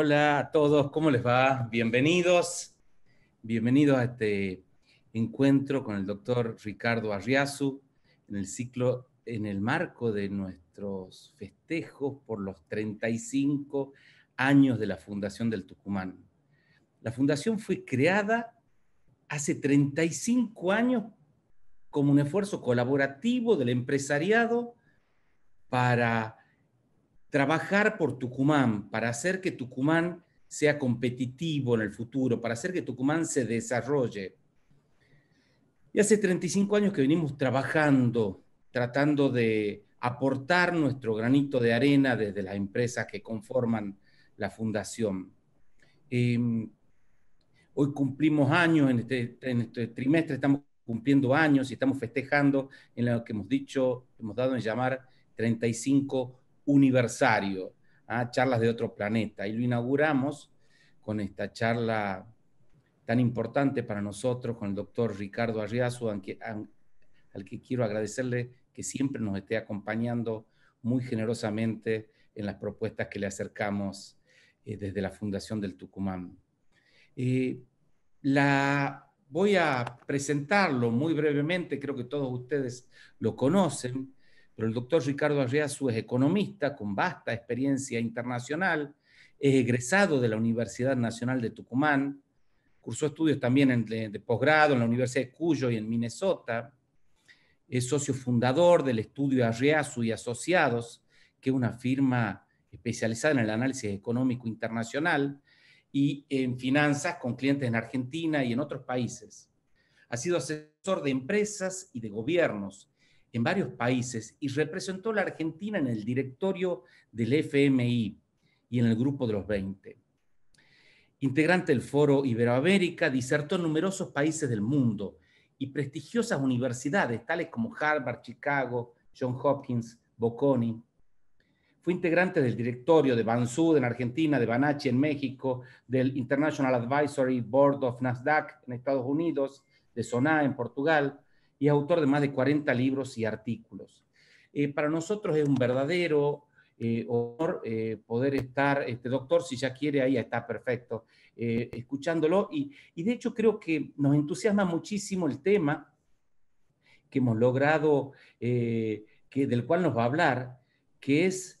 Hola a todos, ¿cómo les va? Bienvenidos. Bienvenidos a este encuentro con el doctor Ricardo Arriazu en el ciclo, en el marco de nuestros festejos por los 35 años de la Fundación del Tucumán. La Fundación fue creada hace 35 años como un esfuerzo colaborativo del empresariado para trabajar por Tucumán, para hacer que Tucumán sea competitivo en el futuro, para hacer que Tucumán se desarrolle. Y hace 35 años que venimos trabajando, tratando de aportar nuestro granito de arena desde las empresas que conforman la fundación. Em, hoy cumplimos años, en este, en este trimestre estamos cumpliendo años y estamos festejando en lo que hemos dicho, hemos dado en llamar 35 universario, a ¿ah? charlas de otro planeta. Y lo inauguramos con esta charla tan importante para nosotros, con el doctor Ricardo Arriazu, al que, quiero agradecerle que siempre nos esté acompañando muy generosamente en las propuestas que le acercamos eh, desde la Fundación del Tucumán. Eh, la voy a presentarlo muy brevemente, creo que todos ustedes lo conocen, pero el doctor Ricardo Arriazu es economista con vasta experiencia internacional, es egresado de la Universidad Nacional de Tucumán, cursó estudios también de, posgrado en la Universidad de Cuyo y en Minnesota, es socio fundador del estudio Arriazu y Asociados, que es una firma especializada en el análisis económico internacional y en finanzas con clientes en Argentina y en otros países. Ha sido asesor de empresas y de gobiernos en varios países y representó a la Argentina en el directorio del FMI y en el Grupo de los 20. Integrante del Foro Iberoamérica, disertó en numerosos países del mundo y prestigiosas universidades, tales como Harvard, Chicago, John Hopkins, Bocconi. Fue integrante del directorio de Bansud en Argentina, de Banachi en México, del International Advisory Board of Nasdaq en Estados Unidos, de SONA en Portugal, y autor de más de 40 libros y artículos. Eh, para nosotros es un verdadero eh, honor eh, poder estar, este doctor, si ya quiere, ahí está perfecto, escuchándolo. Y, de hecho creo que nos entusiasma muchísimo el tema que hemos logrado, que, del cual nos va a hablar, que es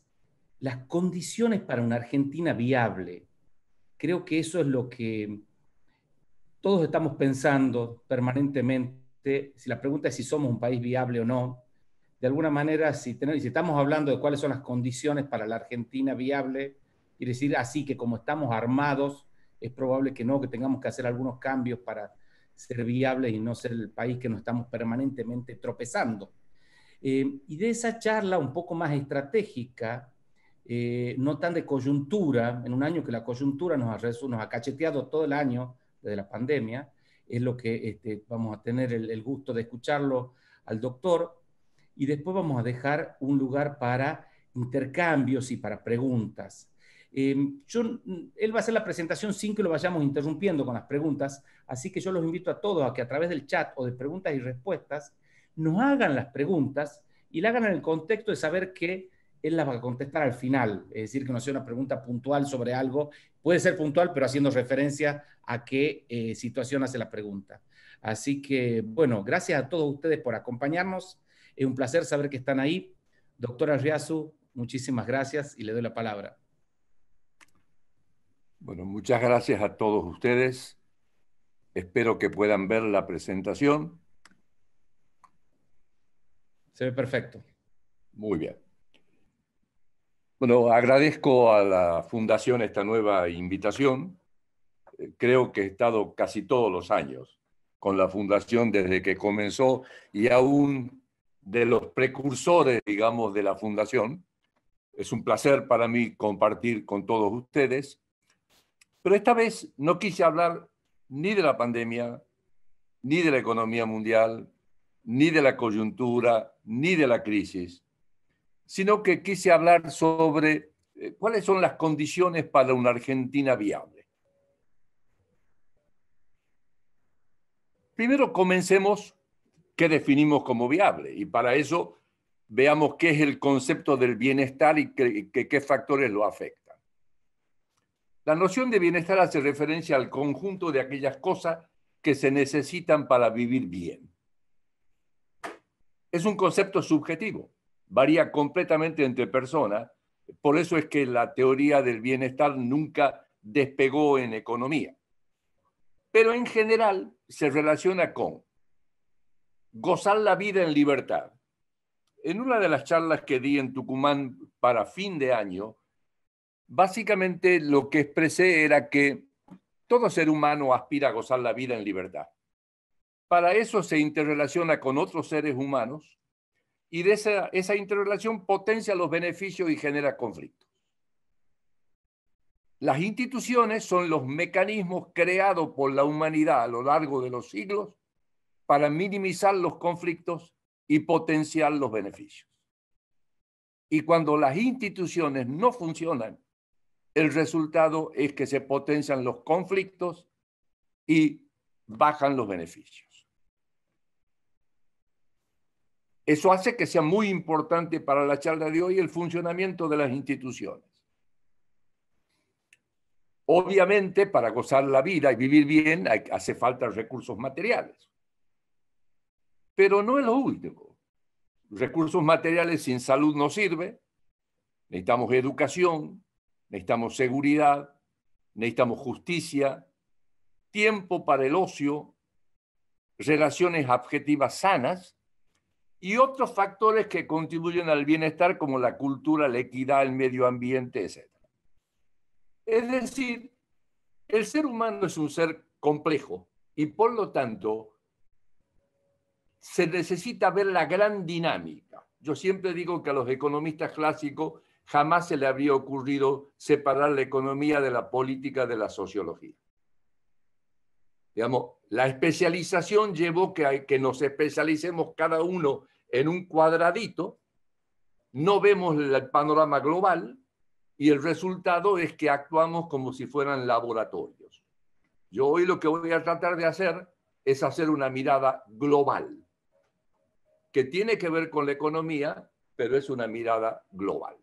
las condiciones para una Argentina viable. Creo que eso es lo que todos estamos pensando permanentemente si la pregunta es si somos un país viable o no, de alguna manera, si, si estamos hablando de cuáles son las condiciones para la Argentina viable, y decir así que como estamos armados, es probable que no, que tengamos que hacer algunos cambios para ser viables y no ser el país que nos estamos permanentemente tropezando. Eh, y de esa charla un poco más estratégica, eh, no tan de coyuntura, en un año que la coyuntura nos ha, nos ha cacheteado todo el año desde la pandemia, es lo que este, vamos a tener el, gusto de escucharlo al doctor. Y después vamos a dejar un lugar para intercambios y para preguntas. Em, yo, mm, él va a hacer la presentación sin que lo vayamos interrumpiendo con las preguntas, así que yo los invito a todos a que a través del chat o de preguntas y respuestas nos hagan las preguntas y la hagan en el contexto de saber que él las va a contestar al final, es decir, que no sea una pregunta puntual sobre algo, puede ser puntual, pero haciendo referencia a qué eh, situación hace la pregunta. Así que, bueno, gracias a todos ustedes por acompañarnos, es un placer saber que están ahí. Doctora Riazu, muchísimas gracias y le doy la palabra. Bueno, muchas gracias a todos ustedes. Espero que puedan ver la presentación. Se ve perfecto. Muy bien. Bueno, agradezco a la Fundación esta nueva invitación. Eh, creo que he estado casi todos los años con la Fundación desde que comenzó y aún de los precursores, digamos, de la Fundación. Es un placer para mí compartir con todos ustedes. Pero esta vez no quise hablar ni de la pandemia, ni de la economía mundial, ni de la coyuntura, ni de la crisis sino que quise hablar sobre eh, cuáles son las condiciones para una Argentina viable. Primero comencemos qué definimos como viable y para eso veamos qué es el concepto del bienestar y qué factores lo afectan. La noción de bienestar hace referencia al conjunto de aquellas cosas que se necesitan para vivir bien. Es un concepto subjetivo varía completamente entre personas. Por eso es que la teoría del bienestar nunca despegó en economía. Pero en general se relaciona con gozar la vida en libertad. En una de las charlas que di en Tucumán para fin de año, básicamente lo que expresé era que todo ser humano aspira a gozar la vida en libertad. Para eso se interrelaciona con otros seres humanos y de esa interrelación potencia los beneficios y genera conflictos. Las instituciones son los mecanismos creados por la humanidad a lo largo de los siglos para minimizar los conflictos y potenciar los beneficios. Y cuando las instituciones no funcionan, el resultado es que se potencian los conflictos y bajan los beneficios. Eso hace que sea muy importante para la charla de hoy el funcionamiento de las instituciones. Obviamente, para gozar la vida y vivir bien hace falta recursos materiales. Pero no es lo último. Recursos materiales sin salud no sirve. Necesitamos educación, necesitamos seguridad, necesitamos justicia, tiempo para el ocio, relaciones objetivas sanas y otros factores que contribuyen al bienestar como la cultura, la equidad, el medio ambiente, etc. Es decir, el ser humano es un ser complejo y por lo tanto se necesita ver la gran dinámica. Yo siempre digo que a los economistas clásicos jamás se le habría ocurrido separar la economía de la política de la sociología. Digamos, la especialización llevó que, que nos especialicemos cada uno en un cuadradito, no vemos el panorama global y el resultado es que actuamos como si fueran laboratorios. Yo hoy lo que voy a tratar de hacer es hacer una mirada global, que tiene que ver con la economía, pero es una mirada global.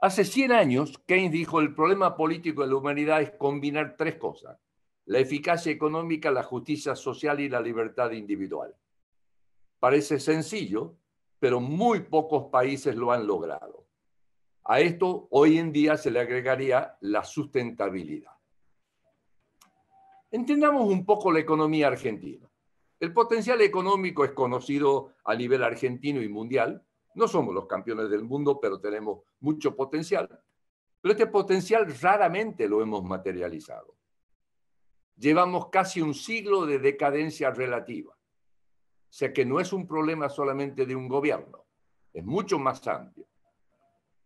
Hace 100 años, Keynes dijo, el problema político de la humanidad es combinar tres cosas, la eficacia económica, la justicia social y la libertad individual. Parece sencillo, pero muy pocos países lo han logrado. A esto hoy en día se le agregaría la sustentabilidad. Entendamos un poco la economía argentina. El potencial económico es conocido a nivel argentino y mundial, no somos los campeones del mundo, pero tenemos mucho potencial. Pero este potencial raramente lo hemos materializado. Llevamos casi un siglo de decadencia relativa. O sea que no es un problema solamente de un gobierno, es mucho más amplio.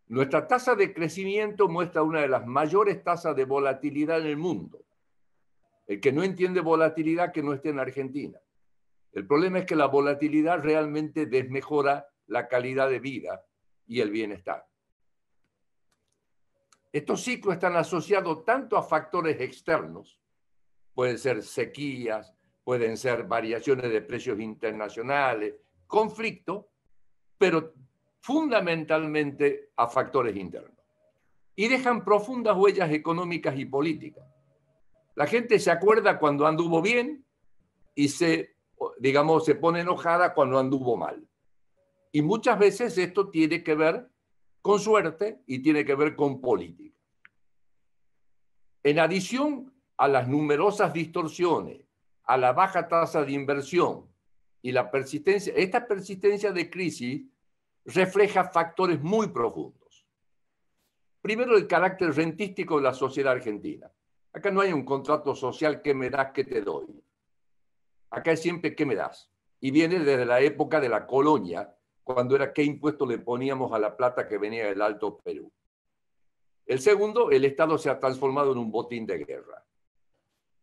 Nuestra tasa de crecimiento muestra una de las mayores tasas de volatilidad en el mundo. El que no entiende volatilidad que no esté en Argentina. El problema es que la volatilidad realmente desmejora la calidad de vida y el bienestar. Estos ciclos están asociados tanto a factores externos, pueden ser sequías, pueden ser variaciones de precios internacionales, conflicto, pero fundamentalmente a factores internos. Y dejan profundas huellas económicas y políticas. La gente se acuerda cuando anduvo bien y se, digamos, se pone enojada cuando anduvo mal. Y muchas veces esto tiene que ver con suerte y tiene que ver con política. En adición a las numerosas distorsiones, a la baja tasa de inversión y la persistencia, esta persistencia de crisis refleja factores muy profundos. Primero, el carácter rentístico de la sociedad argentina. Acá no hay un contrato social que me das, que te doy. Acá es siempre que me das. Y viene desde la época de la colonia, cuando era qué impuesto le poníamos a la plata que venía del Alto Perú. El segundo, el Estado se ha transformado en un botín de guerra.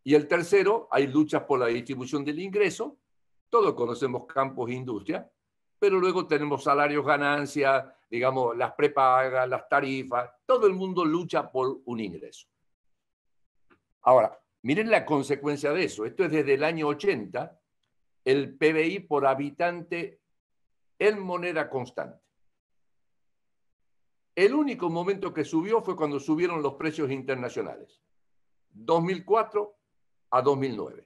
Y el tercero, hay luchas por la distribución del ingreso. Todos conocemos campos e industria, pero luego tenemos salarios, ganancias, digamos, las prepagas, las tarifas. Todo el mundo lucha por un ingreso. Ahora, miren la consecuencia de eso. Esto es desde el año 80, el PBI por habitante en moneda constante. El único momento que subió fue cuando subieron los precios internacionales, 2004 a 2009.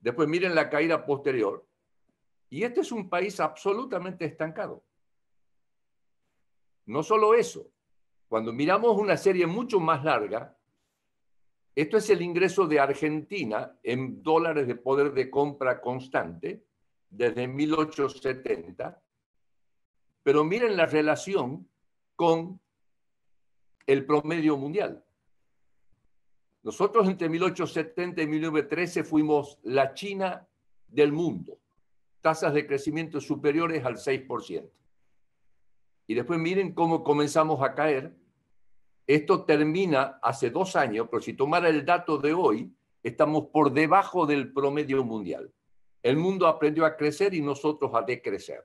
Después miren la caída posterior. Y este es un país absolutamente estancado. No solo eso, cuando miramos una serie mucho más larga, esto es el ingreso de Argentina en dólares de poder de compra constante desde 1870, pero miren la relación con el promedio mundial. Nosotros entre 1870 y 1913 fuimos la China del mundo, tasas de crecimiento superiores al 6%. Y después miren cómo comenzamos a caer. Esto termina hace dos años, pero si tomara el dato de hoy, estamos por debajo del promedio mundial. El mundo aprendió a crecer y nosotros a decrecer.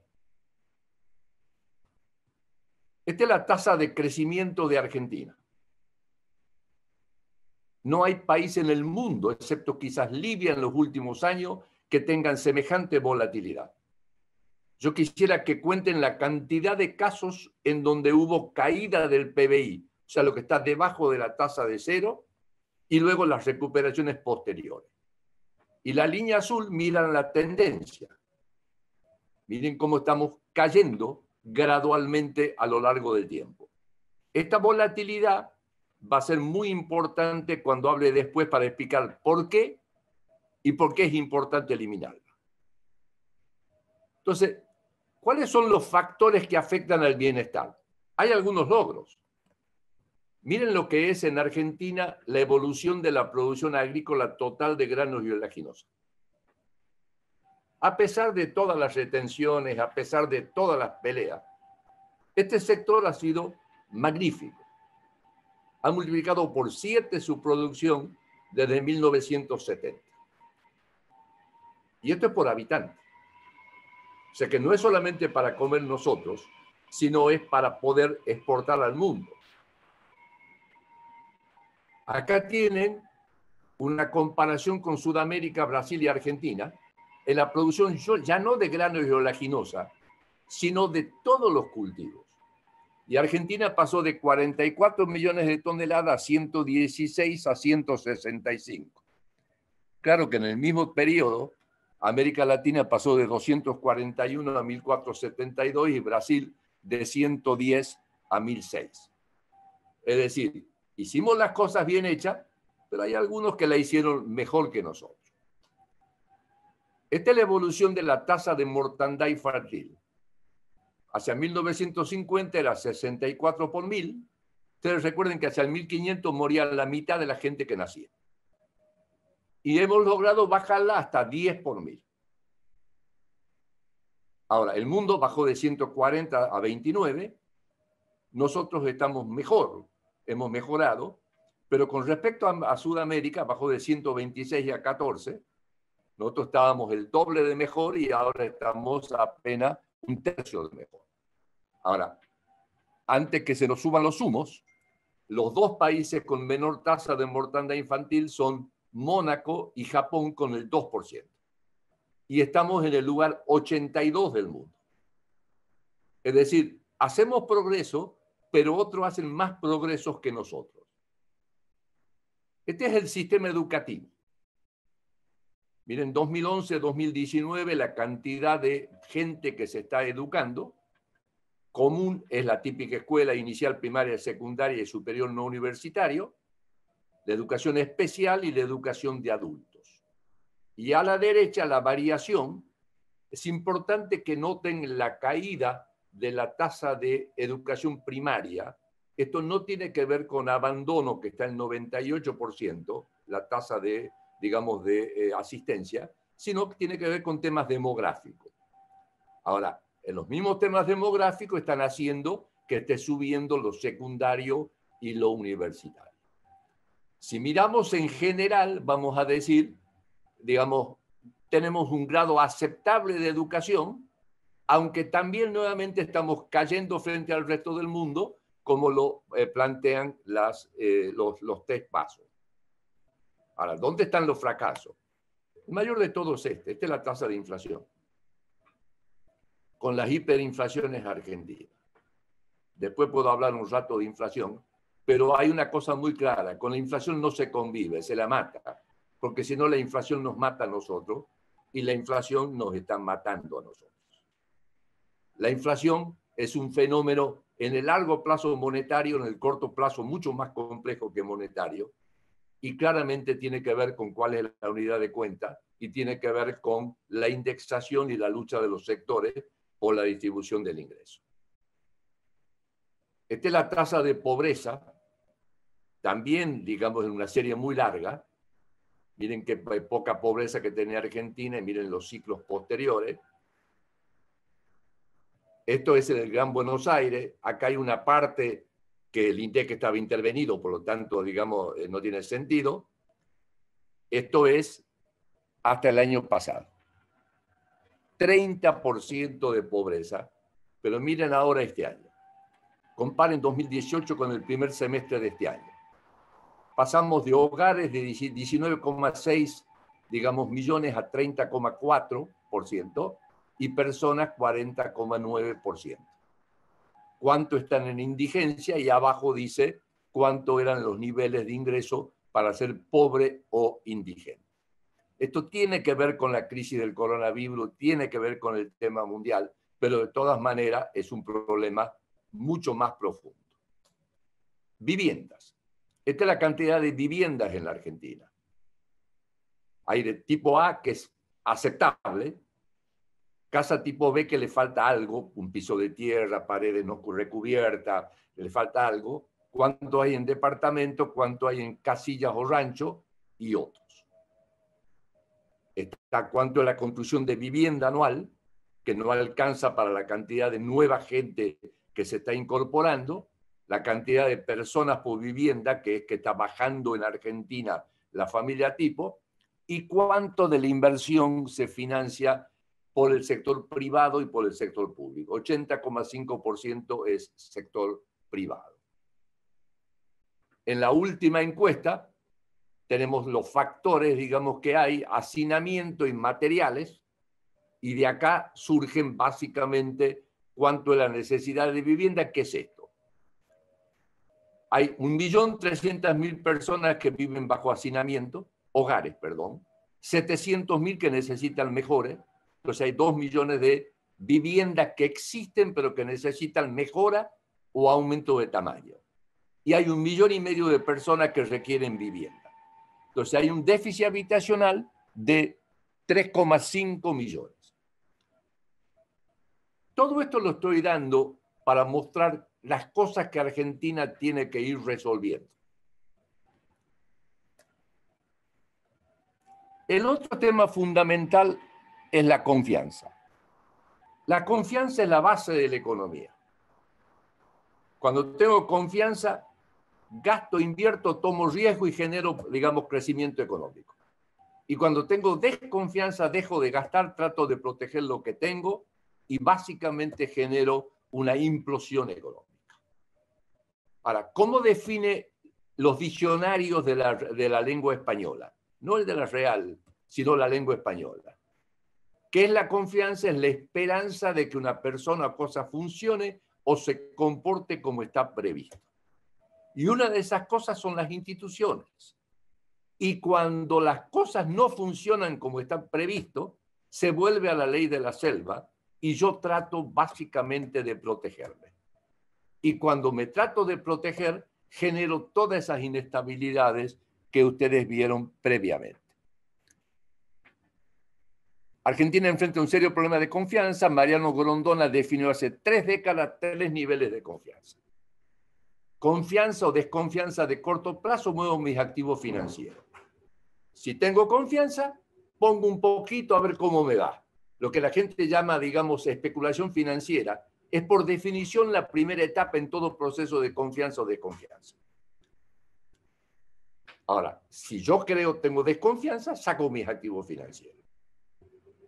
Esta es la tasa de crecimiento de Argentina. No hay país en el mundo, excepto quizás Libia en los últimos años, que tengan semejante volatilidad. Yo quisiera que cuenten la cantidad de casos en donde hubo caída del PBI, o sea, lo que está debajo de la tasa de cero, y luego las recuperaciones posteriores. Y la línea azul miran la tendencia. Miren cómo estamos cayendo gradualmente a lo largo del tiempo. Esta volatilidad va a ser muy importante cuando hable después para explicar por qué y por qué es importante eliminarla. Entonces, ¿cuáles son los factores que afectan al bienestar? Hay algunos logros. Miren lo que es en Argentina la evolución de la producción agrícola total de granos y oleaginosa. A pesar de todas las retenciones, a pesar de todas las peleas, este sector ha sido magnífico. Ha multiplicado por siete su producción desde 1970. Y esto es por habitante. O sea que no es solamente para comer nosotros, sino es para poder exportar al mundo. Acá tienen una comparación con Sudamérica, Brasil y Argentina en la producción ya no de grano y sino de todos los cultivos. Y Argentina pasó de 44 millones de toneladas a 116 a 165. Claro que en el mismo periodo, América Latina pasó de 241 a 1472 y Brasil de 110 a 1006. Es decir, hicimos las cosas bien hechas, pero hay algunos que la hicieron mejor que nosotros. Esta es la evolución de la tasa de mortandad infantil. Hacia 1950 era 64 por mil. Ustedes recuerden que hacia el 1500 moría la mitad de la gente que nacía. Y hemos logrado bajarla hasta 10 por mil. Ahora, el mundo bajó de 140 a 29. Nosotros estamos mejor, hemos mejorado, pero con respecto a, Sudamérica, bajó de 126 a 14. Nosotros estábamos el doble de mejor y ahora estamos apenas un tercio de mejor. Ahora, antes que se nos suban los humos, los dos países con menor tasa de mortandad infantil son Mónaco y Japón con el 2%. Y estamos en el lugar 82 del mundo. Es decir, hacemos progreso, pero otros hacen más progresos que nosotros. Este es el sistema educativo. Miren, 2011, 2019, la cantidad de gente que se está educando, común es la típica escuela inicial, primaria, secundaria y superior no universitario, la educación especial y la educación de adultos. Y a la derecha, la variación, es importante que noten la caída de la tasa de educación primaria, esto no tiene que ver con abandono, que está el 98%, la tasa de, digamos, de eh, asistencia, sino que tiene que ver con temas demográficos. Ahora, en los mismos temas demográficos están haciendo que esté subiendo lo secundario y lo universitario. Si miramos en general, vamos a decir, digamos, tenemos un grado aceptable de educación, aunque también nuevamente estamos cayendo frente al resto del mundo, como lo eh, plantean las, eh, los, los tres pasos. Ahora, ¿dónde están los fracasos? El mayor de todos es este, esta es la tasa de inflación, con las hiperinflaciones argentinas. Después puedo hablar un rato de inflación, pero hay una cosa muy clara, con la inflación no se convive, se la mata, porque si no la inflación nos mata a nosotros y la inflación nos está matando a nosotros. La inflación es un fenómeno en el largo plazo monetario, en el corto plazo mucho más complejo que monetario, y claramente tiene que ver con cuál es la unidad de cuenta y tiene que ver con la indexación y la lucha de los sectores por la distribución del ingreso. Esta es la tasa de pobreza, también, digamos, en una serie muy larga. Miren qué poca pobreza que tenía Argentina y miren los ciclos posteriores. Esto es en el Gran Buenos Aires. Acá hay una parte que el INDEC estaba intervenido, por lo tanto, digamos, eh, no tiene sentido. Esto es hasta el año pasado. 30% de pobreza, pero miren ahora este año. Comparen 2018 con el primer semestre de este año. Pasamos de hogares de 19,6, digamos, millones a 30,4% y personas 40,9%. ¿Cuánto están en indigencia? Y abajo dice cuánto eran los niveles de ingreso para ser pobre o indigente. Esto tiene que ver con la crisis del coronavirus, tiene que ver con el tema mundial, pero de todas maneras es un problema mucho más profundo. Viviendas. Esta es la cantidad de viviendas en la Argentina. Hay de tipo A, que es aceptable, Casa tipo B que le falta algo, un piso de tierra, paredes no recubierta, le falta algo. ¿Cuánto hay en departamento? ¿Cuánto hay en casillas o rancho? Y otros. Está cuánto es la construcción de vivienda anual, que no alcanza para la cantidad de nueva gente que se está incorporando, la cantidad de personas por vivienda, que es que está bajando en Argentina la familia tipo, y cuánto de la inversión se financia por el sector privado y por el sector público. 80,5% es sector privado. En la última encuesta tenemos los factores, digamos, que hay, hacinamiento y materiales, y de acá surgen básicamente cuánto es la necesidad de vivienda, ¿qué es esto. Hay 1.300.000 personas que viven bajo hacinamiento, hogares, perdón, 700.000 que necesitan mejores, entonces hay dos millones de viviendas que existen pero que necesitan mejora o aumento de tamaño. Y hay un millón y medio de personas que requieren vivienda. Entonces hay un déficit habitacional de 3,5 millones. Todo esto lo estoy dando para mostrar las cosas que Argentina tiene que ir resolviendo. El otro tema fundamental es la confianza. La confianza es la base de la economía. Cuando tengo confianza, gasto, invierto, tomo riesgo y genero, digamos, crecimiento económico. Y cuando tengo desconfianza, dejo de gastar, trato de proteger lo que tengo y básicamente genero una implosión económica. Ahora, ¿cómo define los diccionarios de la, de la lengua española? No el de la real, sino la lengua española. ¿Qué es la confianza? Es la esperanza de que una persona o cosa funcione o se comporte como está previsto. Y una de esas cosas son las instituciones. Y cuando las cosas no funcionan como está previsto, se vuelve a la ley de la selva y yo trato básicamente de protegerme. Y cuando me trato de proteger, genero todas esas inestabilidades que ustedes vieron previamente. Argentina enfrenta un serio problema de confianza. Mariano Golondona definió hace tres décadas tres niveles de confianza. Confianza o desconfianza de corto plazo muevo mis activos financieros. Si tengo confianza, pongo un poquito a ver cómo me va. Lo que la gente llama, digamos, especulación financiera es por definición la primera etapa en todo proceso de confianza o desconfianza. Ahora, si yo creo tengo desconfianza, saco mis activos financieros.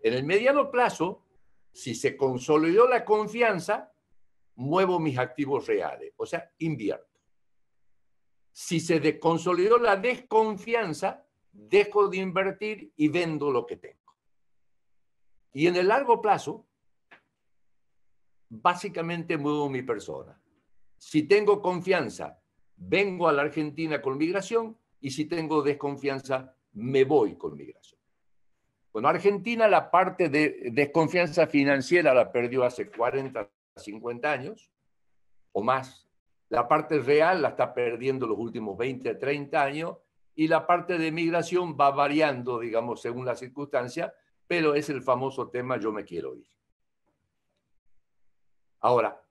En el mediano plazo, si se consolidó la confianza, muevo mis activos reales, o sea, invierto. Si se consolidó la desconfianza, dejo de invertir y vendo lo que tengo. Y en el largo plazo, básicamente muevo mi persona. Si tengo confianza, vengo a la Argentina con migración y si tengo desconfianza, me voy con migración. Bueno, Argentina la parte de desconfianza financiera la perdió hace 40, 50 años o más. La parte real la está perdiendo los últimos 20, 30 años y la parte de migración va variando, digamos, según las circunstancias, pero es el famoso tema yo me quiero ir. Ahora,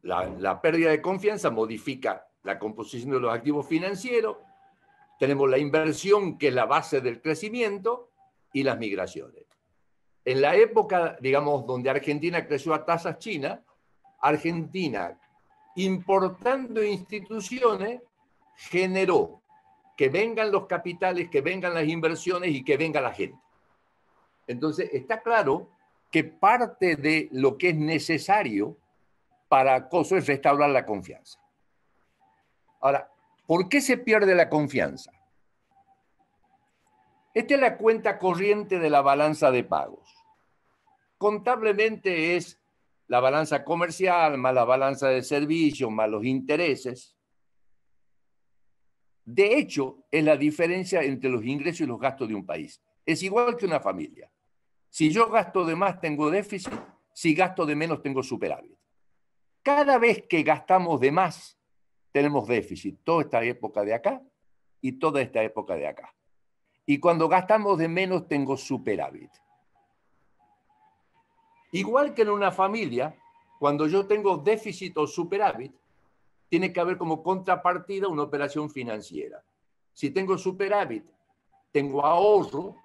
la, la pérdida de confianza modifica la composición de los activos financieros, tenemos la inversión, que es la base del crecimiento, y las migraciones. En la época, digamos, donde Argentina creció a tasas chinas, Argentina, importando instituciones, generó que vengan los capitales, que vengan las inversiones y que venga la gente. Entonces, está claro que parte de lo que es necesario para Coso es restaurar la confianza. Ahora, ¿Por qué se pierde la confianza? Esta es la cuenta corriente de la balanza de pagos. Contablemente es la balanza comercial más la balanza de servicios más los intereses. De hecho, es la diferencia entre los ingresos y los gastos de un país. Es igual que una familia. Si yo gasto de más, tengo déficit. Si gasto de menos, tengo superávit. Cada vez que gastamos de más, tenemos déficit toda esta época de acá y toda esta época de acá. Y cuando gastamos de menos tengo superávit. Igual que en una familia, cuando yo tengo déficit o superávit, tiene que haber como contrapartida una operación financiera. Si tengo superávit, tengo ahorro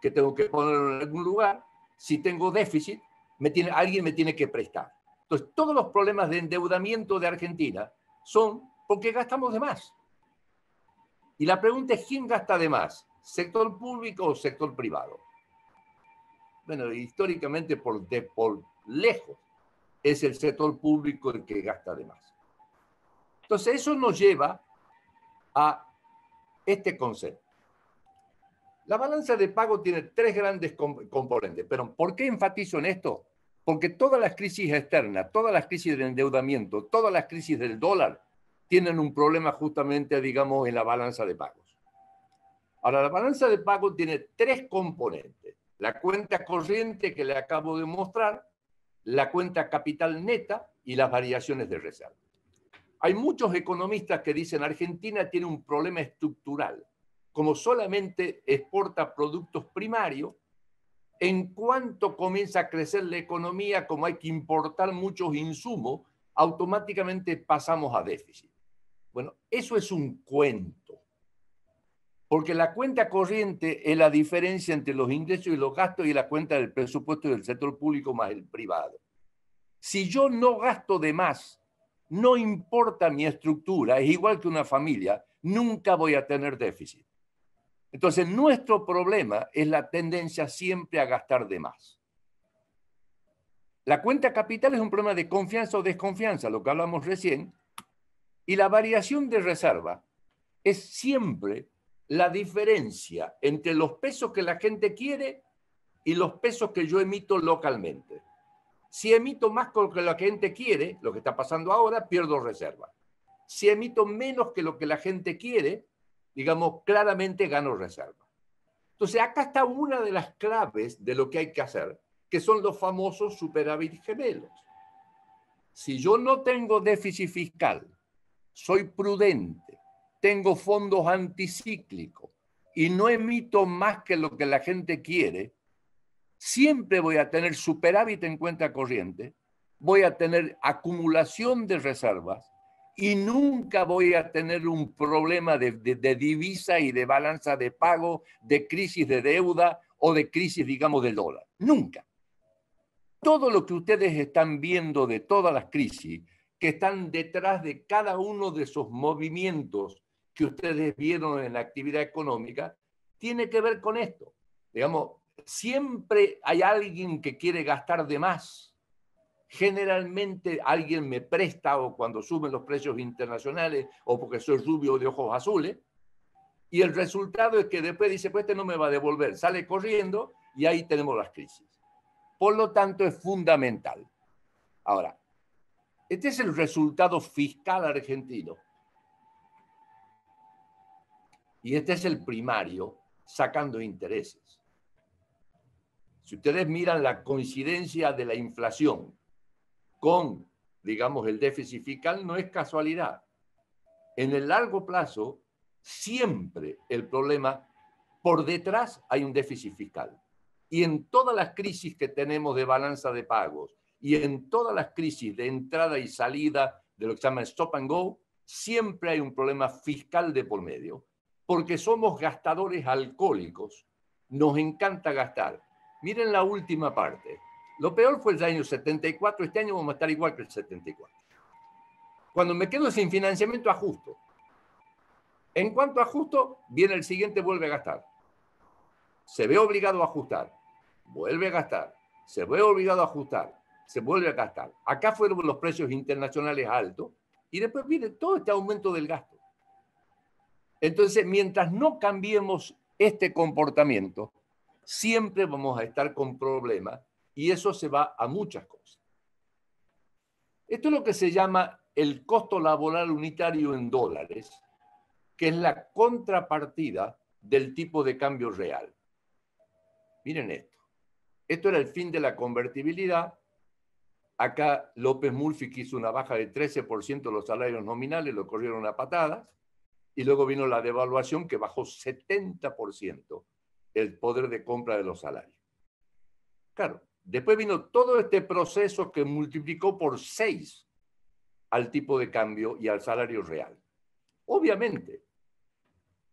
que tengo que poner en algún lugar. Si tengo déficit, me tiene, alguien me tiene que prestar. Entonces, todos los problemas de endeudamiento de Argentina son porque gastamos de más. Y la pregunta es, ¿quién gasta de más? ¿Sector público o sector privado? Bueno, históricamente por, de, por lejos es el sector público el que gasta de más. Entonces eso nos lleva a este concepto. La balanza de pago tiene tres grandes componentes, pero ¿por qué enfatizo en esto? Porque todas las crisis externas, todas las crisis del endeudamiento, todas las crisis del dólar tienen un problema justamente, digamos, en la balanza de pagos. Ahora, la balanza de pagos tiene tres componentes. La cuenta corriente que le acabo de mostrar, la cuenta capital neta y las variaciones de reserva. Hay muchos economistas que dicen Argentina tiene un problema estructural. Como solamente exporta productos primarios, en cuanto comienza a crecer la economía, como hay que importar muchos insumos, automáticamente pasamos a déficit. Bueno, eso es un cuento. Porque la cuenta corriente es la diferencia entre los ingresos y los gastos y la cuenta del presupuesto del sector público más el privado. Si yo no gasto de más, no importa mi estructura, es igual que una familia, nunca voy a tener déficit. Entonces, nuestro problema es la tendencia siempre a gastar de más. La cuenta capital es un problema de confianza o desconfianza, lo que hablamos recién, y la variación de reserva es siempre la diferencia entre los pesos que la gente quiere y los pesos que yo emito localmente. Si emito más que lo que la gente quiere, lo que está pasando ahora, pierdo reserva. Si emito menos que lo que la gente quiere, digamos, claramente gano reservas. Entonces, acá está una de las claves de lo que hay que hacer, que son los famosos superávit gemelos. Si yo no tengo déficit fiscal, soy prudente, tengo fondos anticíclicos y no emito más que lo que la gente quiere, siempre voy a tener superávit en cuenta corriente, voy a tener acumulación de reservas y nunca voy a tener un problema de, divisa y de balanza de pago, de crisis de deuda o de crisis, digamos, del dólar. Nunca. Todo lo que ustedes están viendo de todas las crisis que están detrás de cada uno de esos movimientos que ustedes vieron en la actividad económica, tiene que ver con esto. Digamos, siempre hay alguien que quiere gastar de más generalmente alguien me presta o cuando suben los precios internacionales o porque soy rubio de ojos azules. Y el resultado es que después dice, pues este no me va a devolver, sale corriendo y ahí tenemos las crisis. Por lo tanto, es fundamental. Ahora, este es el resultado fiscal argentino. Y este es el primario, sacando intereses. Si ustedes miran la coincidencia de la inflación con, digamos, el déficit fiscal no es casualidad. En el largo plazo, siempre el problema, por detrás hay un déficit fiscal. Y en todas las crisis que tenemos de balanza de pagos y en todas las crisis de entrada y salida de lo que se llama stop and go, siempre hay un problema fiscal de por medio, porque somos gastadores alcohólicos, nos encanta gastar. Miren la última parte. Lo peor fue el año 74, este año vamos a estar igual que el 74. Cuando me quedo sin financiamiento, ajusto. En cuanto ajusto, viene el siguiente, vuelve a gastar. Se ve obligado a ajustar, vuelve a gastar, se ve obligado a ajustar, se vuelve a gastar. Acá fueron los precios internacionales altos y después viene todo este aumento del gasto. Entonces, mientras no cambiemos este comportamiento, siempre vamos a estar con problemas y eso se va a muchas cosas. Esto es lo que se llama el costo laboral unitario en dólares, que es la contrapartida del tipo de cambio real. Miren esto. Esto era el fin de la convertibilidad. Acá López Murphy hizo una baja de 13% de los salarios nominales, lo corrieron a patadas. Y luego vino la devaluación que bajó 70% el poder de compra de los salarios. Claro, Después vino todo este proceso que multiplicó por seis al tipo de cambio y al salario real. Obviamente,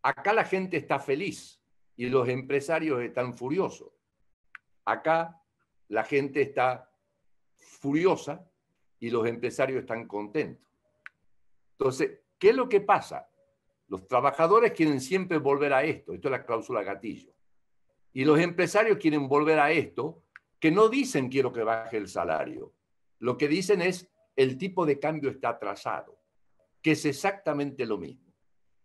acá la gente está feliz y los empresarios están furiosos. Acá la gente está furiosa y los empresarios están contentos. Entonces, ¿qué es lo que pasa? Los trabajadores quieren siempre volver a esto, esto es la cláusula gatillo. Y los empresarios quieren volver a esto que no dicen quiero que baje el salario. Lo que dicen es el tipo de cambio está atrasado, que es exactamente lo mismo.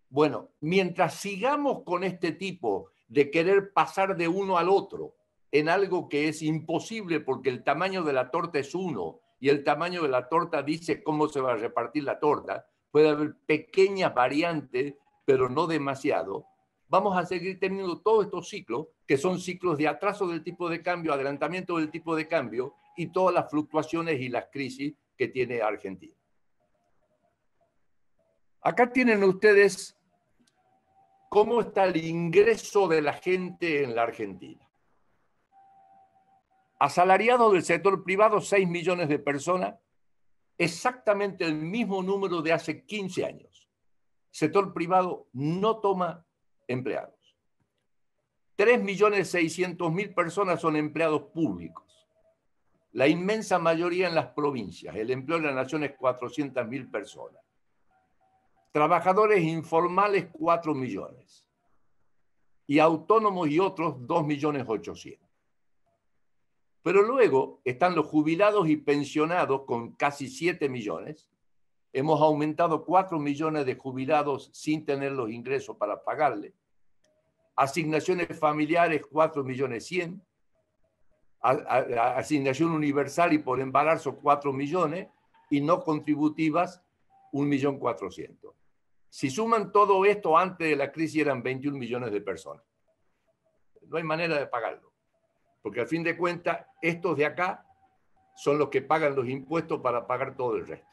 Bueno, mientras sigamos con este tipo de querer pasar de uno al otro en algo que es imposible porque el tamaño de la torta es uno y el tamaño de la torta dice cómo se va a repartir la torta, puede haber pequeña variante pero no demasiado vamos a seguir teniendo todos estos ciclos, que son ciclos de atraso del tipo de cambio, adelantamiento del tipo de cambio y todas las fluctuaciones y las crisis que tiene Argentina. Acá tienen ustedes cómo está el ingreso de la gente en la Argentina. Asalariados del sector privado, 6 millones de personas, exactamente el mismo número de hace 15 años. Sector privado no toma empleados. 3.600.000 personas son empleados públicos. La inmensa mayoría en las provincias. El empleo en la nación es 400.000 personas. Trabajadores informales, 4 millones. Y autónomos y otros, 2.800.000. Pero luego están los jubilados y pensionados con casi 7 millones. Hemos aumentado 4 millones de jubilados sin tener los ingresos para pagarles asignaciones familiares 4 millones asignación universal y por embarazo 4 millones y no contributivas 1.400.000. millón Si suman todo esto antes de la crisis eran 21 millones de personas. No hay manera de pagarlo, porque al fin de cuentas estos de acá son los que pagan los impuestos para pagar todo el resto.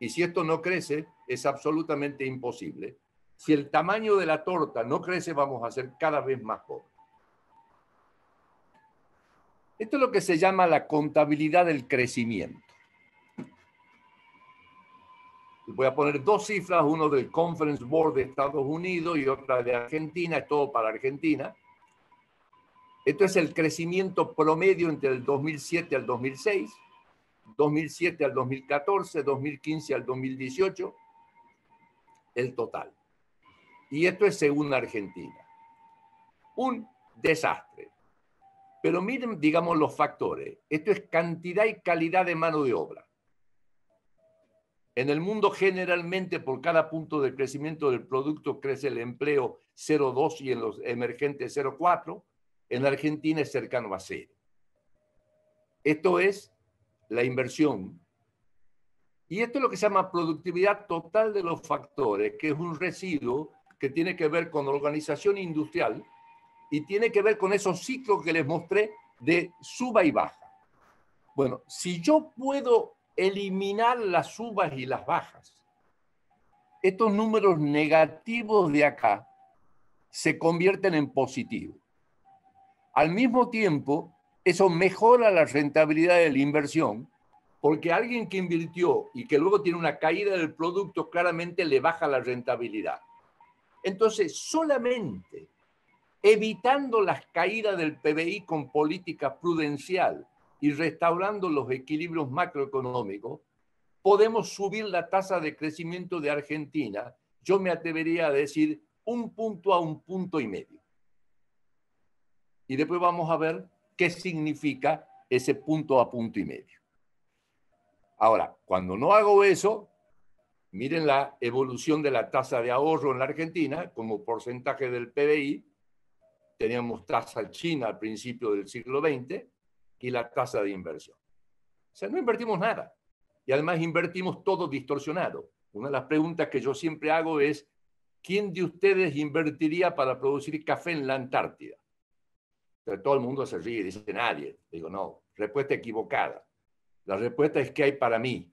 Y si esto no crece, es absolutamente imposible si el tamaño de la torta no crece, vamos a ser cada vez más pobres. Esto es lo que se llama la contabilidad del crecimiento. Voy a poner dos cifras, uno del Conference Board de Estados Unidos y otra de Argentina, es todo para Argentina. Esto es el crecimiento promedio entre el 2007 al 2006, 2007 al 2014, 2015 al 2018, el total y esto es según Argentina. Un desastre. Pero miren, digamos, los factores. Esto es cantidad y calidad de mano de obra. En el mundo generalmente por cada punto de crecimiento del producto crece el empleo 0,2 y en los emergentes 0,4. En Argentina es cercano a cero. Esto es la inversión. Y esto es lo que se llama productividad total de los factores, que es un residuo que tiene que ver con organización industrial y tiene que ver con esos ciclos que les mostré de suba y baja. Bueno, si yo puedo eliminar las subas y las bajas, estos números negativos de acá se convierten en positivos. Al mismo tiempo, eso mejora la rentabilidad de la inversión, porque alguien que invirtió y que luego tiene una caída del producto, claramente le baja la rentabilidad. Entonces, solamente evitando las caídas del PBI con política prudencial y restaurando los equilibrios macroeconómicos, podemos subir la tasa de crecimiento de Argentina, yo me atrevería a decir un punto a un punto y medio. Y después vamos a ver qué significa ese punto a punto y medio. Ahora, cuando no hago eso, Miren la evolución de la tasa de ahorro en la Argentina como porcentaje del PBI. Teníamos tasa china al principio del siglo XX y la tasa de inversión. O sea, no invertimos nada. Y además invertimos todo distorsionado. Una de las preguntas que yo siempre hago es, ¿quién de ustedes invertiría para producir café en la Antártida? Pero todo el mundo se ríe, dice nadie. Digo, no, respuesta equivocada. La respuesta es que hay para mí,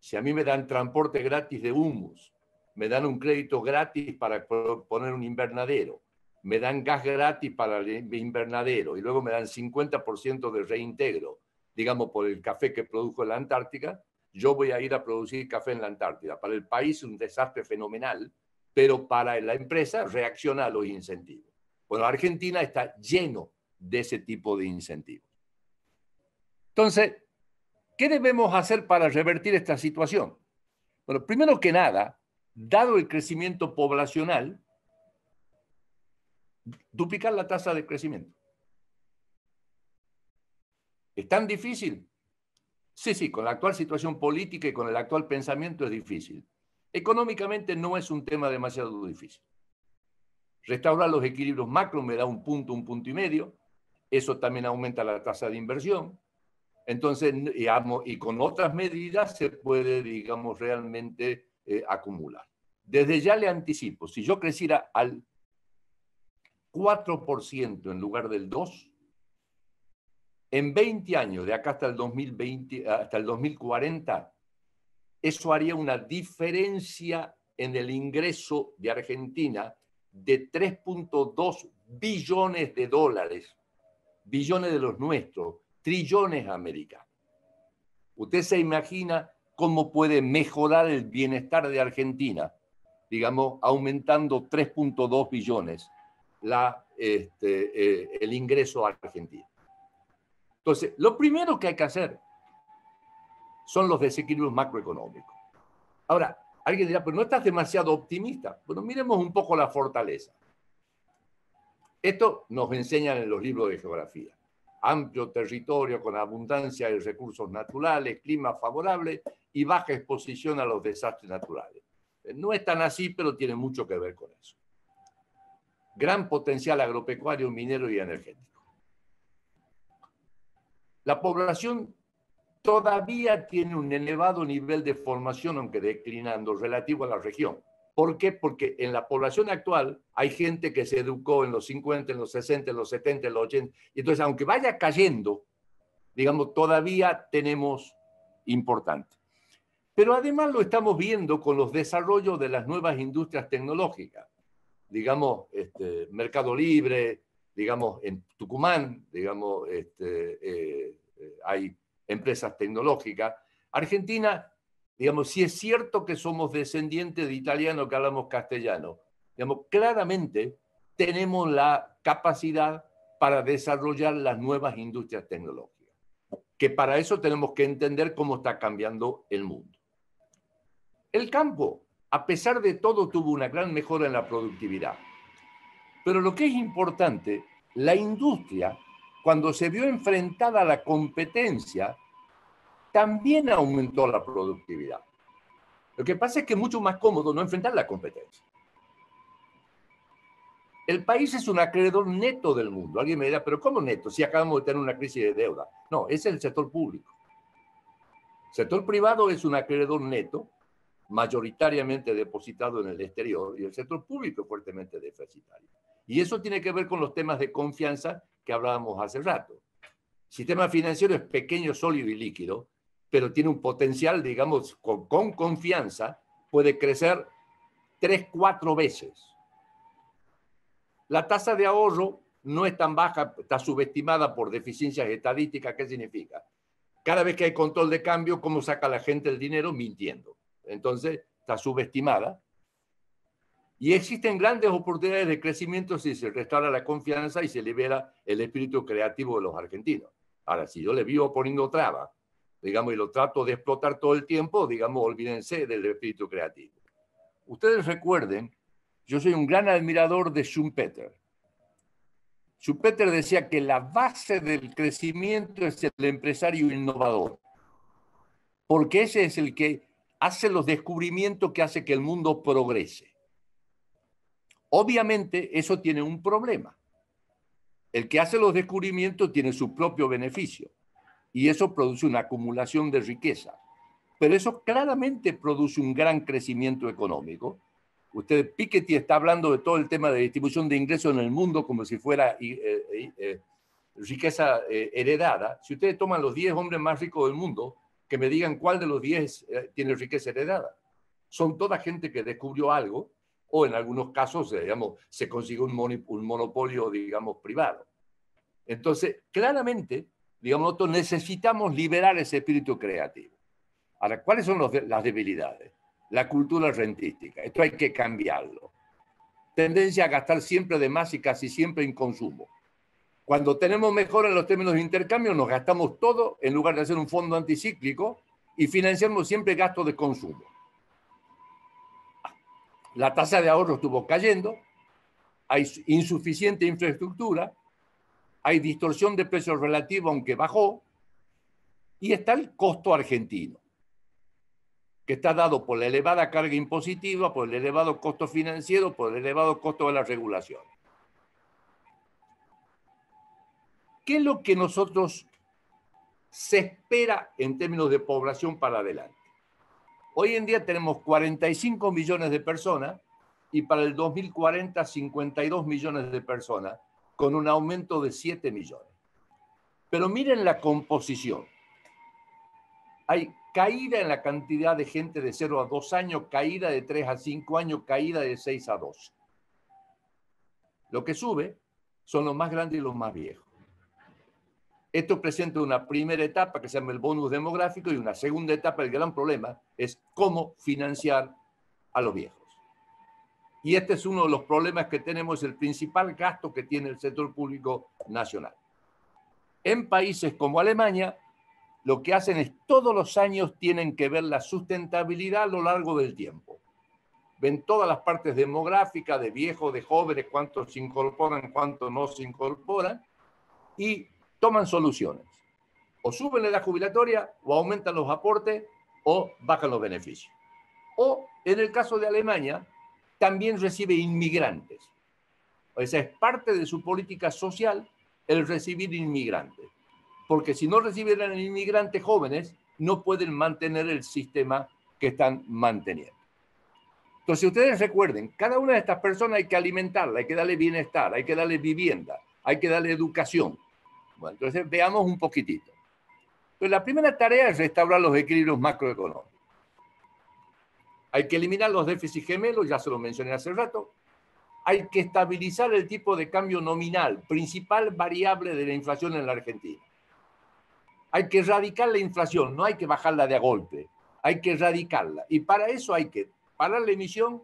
si a mí me dan transporte gratis de humus, me dan un crédito gratis para poner un invernadero, me dan gas gratis para el invernadero y luego me dan 50% de reintegro, digamos, por el café que produjo en la Antártica, yo voy a ir a producir café en la Antártida. Para el país es un desastre fenomenal, pero para la empresa reacciona a los incentivos. Bueno, Argentina está lleno de ese tipo de incentivos. Entonces, ¿Qué debemos hacer para revertir esta situación? Bueno, primero que nada, dado el crecimiento poblacional, duplicar la tasa de crecimiento. ¿Es tan difícil? Sí, sí, con la actual situación política y con el actual pensamiento es difícil. Económicamente no es un tema demasiado difícil. Restaurar los equilibrios macro me da un punto, un punto y medio. Eso también aumenta la tasa de inversión. Entonces, digamos, y con otras medidas se puede, digamos, realmente eh, acumular. Desde ya le anticipo, si yo creciera al 4% en lugar del 2%, en 20 años, de acá hasta el, 2020, hasta el 2040, eso haría una diferencia en el ingreso de Argentina de 3.2 billones de dólares, billones de los nuestros, trillones americanos. Usted se imagina cómo puede mejorar el bienestar de Argentina, digamos, aumentando 3.2 billones la, este, eh, el ingreso a Argentina. Entonces, lo primero que hay que hacer son los desequilibrios macroeconómicos. Ahora, alguien dirá, pero no estás demasiado optimista. Bueno, miremos un poco la fortaleza. Esto nos enseñan en los libros de geografía amplio territorio con abundancia de recursos naturales, clima favorable y baja exposición a los desastres naturales. Eh, no es tan así, pero tiene mucho que ver con eso. Gran potencial agropecuario, minero y energético. La población todavía tiene un elevado nivel de formación, aunque declinando, relativo a la región. ¿Por qué? Porque en la población actual hay gente que se educó en los 50, en los 60, en los 70, en los 80. Y entonces, aunque vaya cayendo, digamos, todavía tenemos importante. Pero además lo estamos viendo con los desarrollos de las nuevas industrias tecnológicas. Digamos, este, Mercado Libre, digamos, en Tucumán, digamos, este, eh, eh, hay empresas tecnológicas. Argentina Digamos, si es cierto que somos descendientes de italianos que hablamos castellano, digamos, claramente tenemos la capacidad para desarrollar las nuevas industrias tecnológicas, que para eso tenemos que entender cómo está cambiando el mundo. El campo, a pesar de todo, tuvo una gran mejora en la productividad. Pero lo que es importante, la industria, cuando se vio enfrentada a la competencia también aumentó la productividad. Lo que pasa es que es mucho más cómodo no enfrentar la competencia. El país es un acreedor neto del mundo. Alguien me dirá, pero ¿cómo neto si acabamos de tener una crisis de deuda? No, es el sector público. El sector privado es un acreedor neto, mayoritariamente depositado en el exterior, y el sector público fuertemente deficitario. Y eso tiene que ver con los temas de confianza que hablábamos hace rato. El sistema financiero es pequeño, sólido y líquido pero tiene un potencial, digamos, con, confianza, puede crecer tres, cuatro veces. La tasa de ahorro no es tan baja, está subestimada por deficiencias estadísticas. ¿Qué significa? Cada vez que hay control de cambio, ¿cómo saca la gente el dinero? Mintiendo. Entonces, está subestimada. Y existen grandes oportunidades de crecimiento si se restaura la confianza y se libera el espíritu creativo de los argentinos. Ahora, si yo le vivo poniendo trabas digamos, y lo trato de explotar todo el tiempo, digamos, olvídense del espíritu creativo. Ustedes recuerden, yo soy un gran admirador de Schumpeter. Schumpeter decía que la base del crecimiento es el empresario innovador, porque ese es el que hace los descubrimientos que hace que el mundo progrese. Obviamente eso tiene un problema. El que hace los descubrimientos tiene su propio beneficio y eso produce una acumulación de riqueza. Pero eso claramente produce un gran crecimiento económico. Usted, Piketty está hablando de todo el tema de distribución de ingresos en el mundo como si fuera eh, eh, eh, riqueza heredada. Si ustedes toman los 10 hombres más ricos del mundo, que me digan cuál de los 10 tiene riqueza heredada. Son toda gente que descubrió algo o en algunos casos, digamos, se consiguió un, un monopolio, digamos, privado. Entonces, claramente digamos, nosotros necesitamos liberar ese espíritu creativo. Ahora, ¿cuáles son las debilidades? La cultura rentística. Esto hay que cambiarlo. Tendencia a gastar siempre de más y casi siempre en consumo. Cuando tenemos mejora en los términos de intercambio, nos gastamos todo en lugar de hacer un fondo anticíclico y financiamos siempre gastos de consumo. La tasa de ahorro estuvo cayendo, hay insuficiente infraestructura, hay distorsión de precios relativos, aunque bajó, y está el costo argentino, que está dado por la elevada carga impositiva, por el elevado costo financiero, por el elevado costo de la regulación. ¿Qué es lo que nosotros se espera en términos de población para adelante? Hoy en día tenemos 45 millones de personas y para el 2040 52 millones de personas con un aumento de 7 millones. Pero miren la composición. Hay caída en la cantidad de gente de 0 a 2 años, caída de 3 a 5 años, caída de 6 a 12. Lo que sube son los más grandes y los más viejos. Esto presenta una primera etapa que se llama el bonus demográfico y una segunda etapa, el gran problema, es cómo financiar a los viejos. Y este es uno de los problemas que tenemos, el principal gasto que tiene el sector público nacional. En países como Alemania, lo que hacen es todos los años tienen que ver la sustentabilidad a lo largo del tiempo. Ven todas las partes demográficas, de viejos, de jóvenes, cuántos se incorporan, cuántos no se incorporan, y toman soluciones. O suben la edad jubilatoria, o aumentan los aportes, o bajan los beneficios. O en el caso de Alemania, también recibe inmigrantes. Esa es parte de su política social el recibir inmigrantes. Porque si no recibieran inmigrantes jóvenes, no pueden mantener el sistema que están manteniendo. Entonces, ustedes recuerden, cada una de estas personas hay que alimentarla, hay que darle bienestar, hay que darle vivienda, hay que darle educación. entonces, veamos un poquitito. Entonces, la primera tarea es restaurar los equilibrios macroeconómicos. Hay que eliminar los déficits gemelos, ya se lo mencioné hace rato. Hay que estabilizar el tipo de cambio nominal, principal variable de la inflación en la Argentina. Hay que erradicar la inflación, no hay que bajarla de a golpe, hay que erradicarla. Y para eso hay que parar la emisión,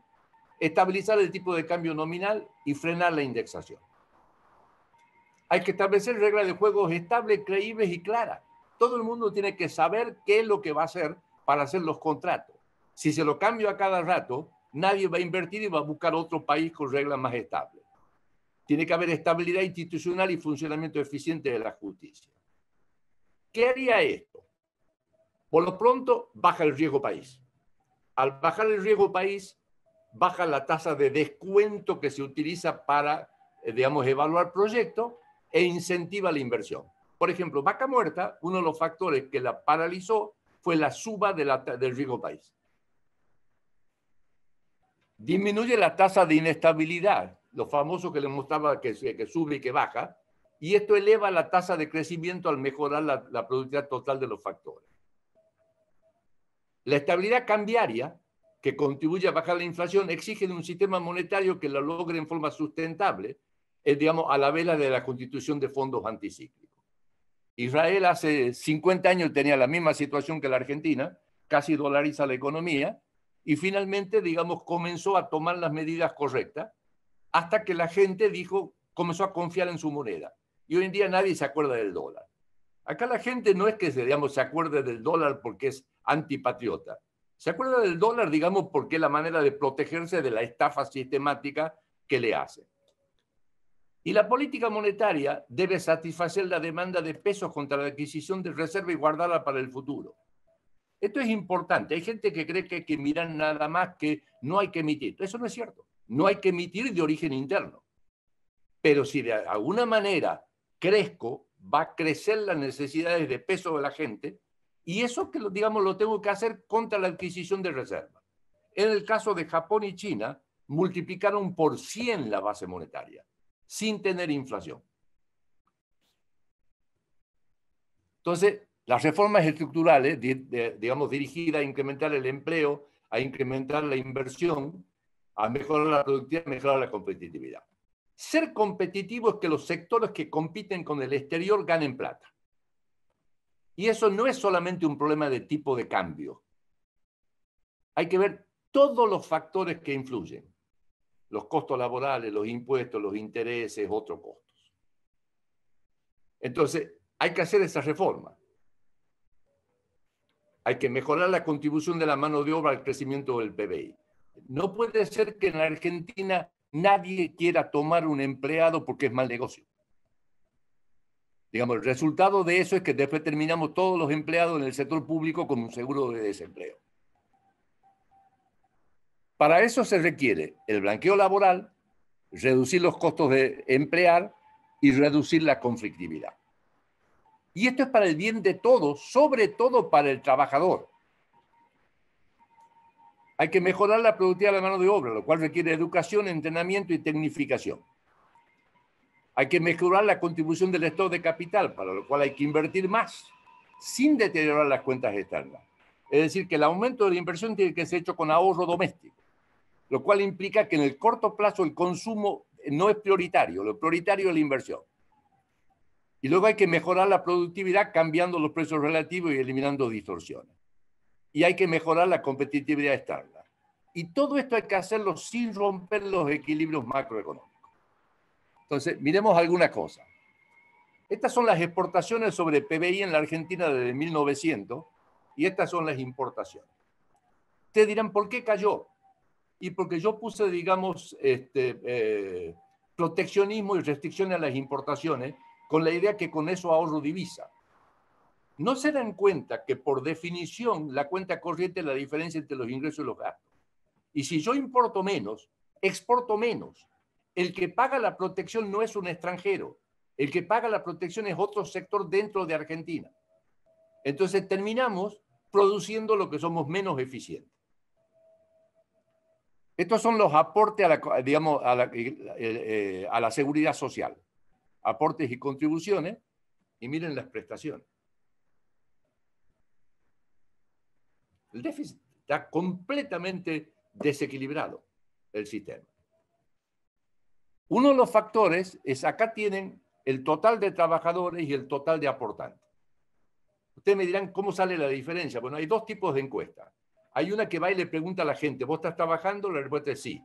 estabilizar el tipo de cambio nominal y frenar la indexación. Hay que establecer reglas de juego estables, creíbles y claras. Todo el mundo tiene que saber qué es lo que va a hacer para hacer los contratos. Si se lo cambio a cada rato, nadie va a invertir y va a buscar otro país con reglas más estables. Tiene que haber estabilidad institucional y funcionamiento eficiente de la justicia. ¿Qué haría esto? Por lo pronto, baja el riesgo país. Al bajar el riesgo país, baja la tasa de descuento que se utiliza para, eh, digamos, evaluar proyectos e incentiva la inversión. Por ejemplo, Vaca Muerta, uno de los factores que la paralizó fue la suba del riesgo país. Disminuye la tasa de inestabilidad, lo famoso que les mostraba que, sube y que baja, y esto eleva la tasa de crecimiento al mejorar la, productividad total de los factores. La estabilidad cambiaria, que contribuye a bajar la inflación, exige de un sistema monetario que la logre en forma sustentable, es, eh, digamos, a la vela de la constitución de fondos anticíclicos. Israel hace 50 años tenía la misma situación que la Argentina, casi dolariza la economía, y finalmente, digamos, comenzó a tomar las medidas correctas hasta que la gente dijo, comenzó a confiar en su moneda. Y hoy en día nadie se acuerda del dólar. Acá la gente no es que digamos, se acuerde del dólar porque es antipatriota. Se acuerda del dólar, digamos, porque es la manera de protegerse de la estafa sistemática que le hace. Y la política monetaria debe satisfacer la demanda de pesos contra la adquisición de reserva y guardarla para el futuro. Esto es importante. Hay gente que cree que hay que mirar nada más que no hay que emitir. Eso no es cierto. No hay que emitir de origen interno. Pero si de alguna manera crezco, va a crecer las necesidades de peso de la gente y eso que, digamos, lo tengo que hacer contra la adquisición de reservas. En el caso de Japón y China, multiplicaron por 100 la base monetaria sin tener inflación. Entonces, las reformas estructurales, digamos, dirigidas a incrementar el empleo, a incrementar la inversión, a mejorar la productividad, a mejorar la competitividad. Ser competitivo es que los sectores que compiten con el exterior ganen plata. Y eso no es solamente un problema de tipo de cambio. Hay que ver todos los factores que influyen. Los costos laborales, los impuestos, los intereses, otros costos. Entonces, hay que hacer esa reforma hay que mejorar la contribución de la mano de obra al crecimiento del PBI. No puede ser que en la Argentina nadie quiera tomar un empleado porque es mal negocio. Digamos, el resultado de eso es que después terminamos todos los empleados en el sector público con un seguro de desempleo. Para eso se requiere el blanqueo laboral, reducir los costos de emplear y reducir la conflictividad. Y esto es para el bien de todos, sobre todo para el trabajador. Hay que mejorar la productividad de la mano de obra, lo cual requiere educación, entrenamiento y tecnificación. Hay que mejorar la contribución del Estado de capital, para lo cual hay que invertir más, sin deteriorar las cuentas externas. Es decir, que el aumento de la inversión tiene que ser hecho con ahorro doméstico, lo cual implica que en el corto plazo el consumo no es prioritario, lo prioritario es la inversión. Y luego hay que mejorar la productividad cambiando los precios relativos y eliminando distorsiones. Y hay que mejorar la competitividad externa. Y todo esto hay que hacerlo sin romper los equilibrios macroeconómicos. Entonces, miremos alguna cosa. Estas son las exportaciones sobre PBI en la Argentina desde 1900 y estas son las importaciones. Ustedes dirán, ¿por qué cayó? Y porque yo puse, digamos, este, eh, proteccionismo y restricciones a las importaciones con la idea que con eso ahorro divisa. No se dan cuenta que por definición la cuenta corriente es la diferencia entre los ingresos y los gastos. Y si yo importo menos, exporto menos. El que paga la protección no es un extranjero. El que paga la protección es otro sector dentro de Argentina. Entonces terminamos produciendo lo que somos menos eficientes. Estos son los aportes a la, eh, eh, a la seguridad social aportes y contribuciones, y miren las prestaciones. El déficit está completamente desequilibrado, el sistema. Uno de los factores es acá tienen el total de trabajadores y el total de aportantes. Ustedes me dirán cómo sale la diferencia. Bueno, hay dos tipos de encuestas. Hay una que va y le pregunta a la gente, ¿vos estás trabajando? La respuesta es sí.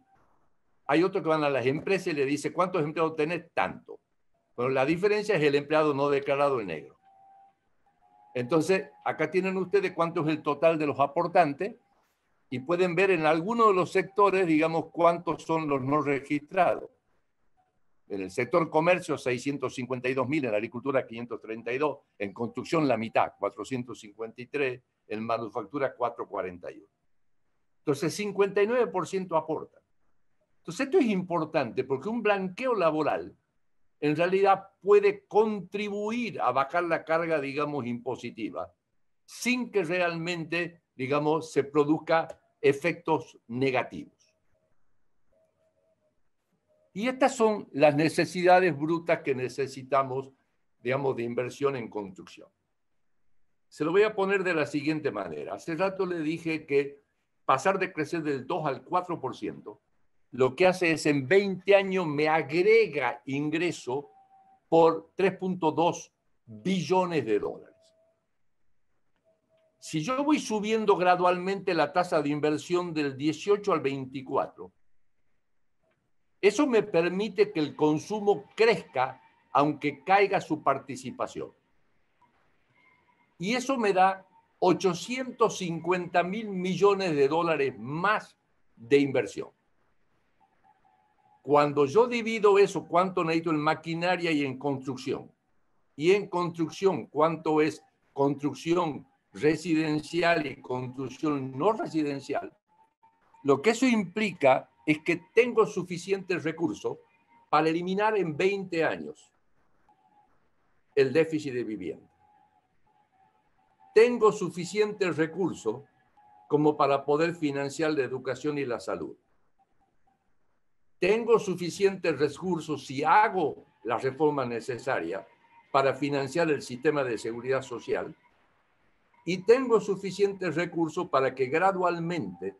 Hay otro que van a las empresas y le dice, ¿cuántos empleados tenés? Tanto. Pero la diferencia es el empleado no declarado, el negro. Entonces, acá tienen ustedes cuánto es el total de los aportantes y pueden ver en alguno de los sectores, digamos, cuántos son los no registrados. En el sector comercio, 652 mil, en agricultura, 532, en construcción, la mitad, 453, en manufactura, 441. Entonces, 59% aporta. Entonces, esto es importante porque un blanqueo laboral en realidad puede contribuir a bajar la carga, digamos, impositiva, sin que realmente, digamos, se produzca efectos negativos. Y estas son las necesidades brutas que necesitamos, digamos, de inversión en construcción. Se lo voy a poner de la siguiente manera. Hace rato le dije que pasar de crecer del 2 al 4% lo que hace es en 20 años me agrega ingreso por 3.2 billones de dólares. Si yo voy subiendo gradualmente la tasa de inversión del 18 al 24, eso me permite que el consumo crezca aunque caiga su participación. Y eso me da 850 mil millones de dólares más de inversión. Cuando yo divido eso, ¿cuánto necesito en maquinaria y en construcción? Y en construcción, ¿cuánto es construcción residencial y construcción no residencial? Lo que eso implica es que tengo suficientes recursos para eliminar en 20 años el déficit de vivienda. Tengo suficientes recursos como para poder financiar la educación y la salud tengo suficientes recursos si hago la reforma necesaria para financiar el sistema de seguridad social y tengo suficientes recursos para que gradualmente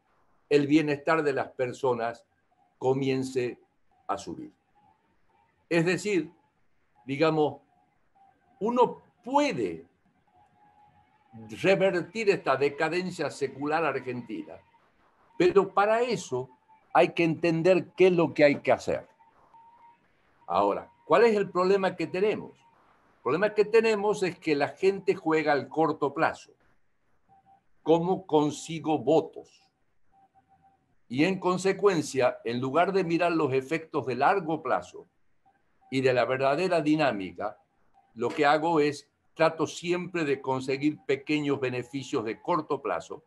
el bienestar de las personas comience a subir. Es decir, digamos, uno puede revertir esta decadencia secular argentina, pero para eso hay que entender qué es lo que hay que hacer. Ahora, ¿cuál es el problema que tenemos? El problema que tenemos es que la gente juega al corto plazo. ¿Cómo consigo votos? Y en consecuencia, en lugar de mirar los efectos de largo plazo y de la verdadera dinámica, lo que hago es trato siempre de conseguir pequeños beneficios de corto plazo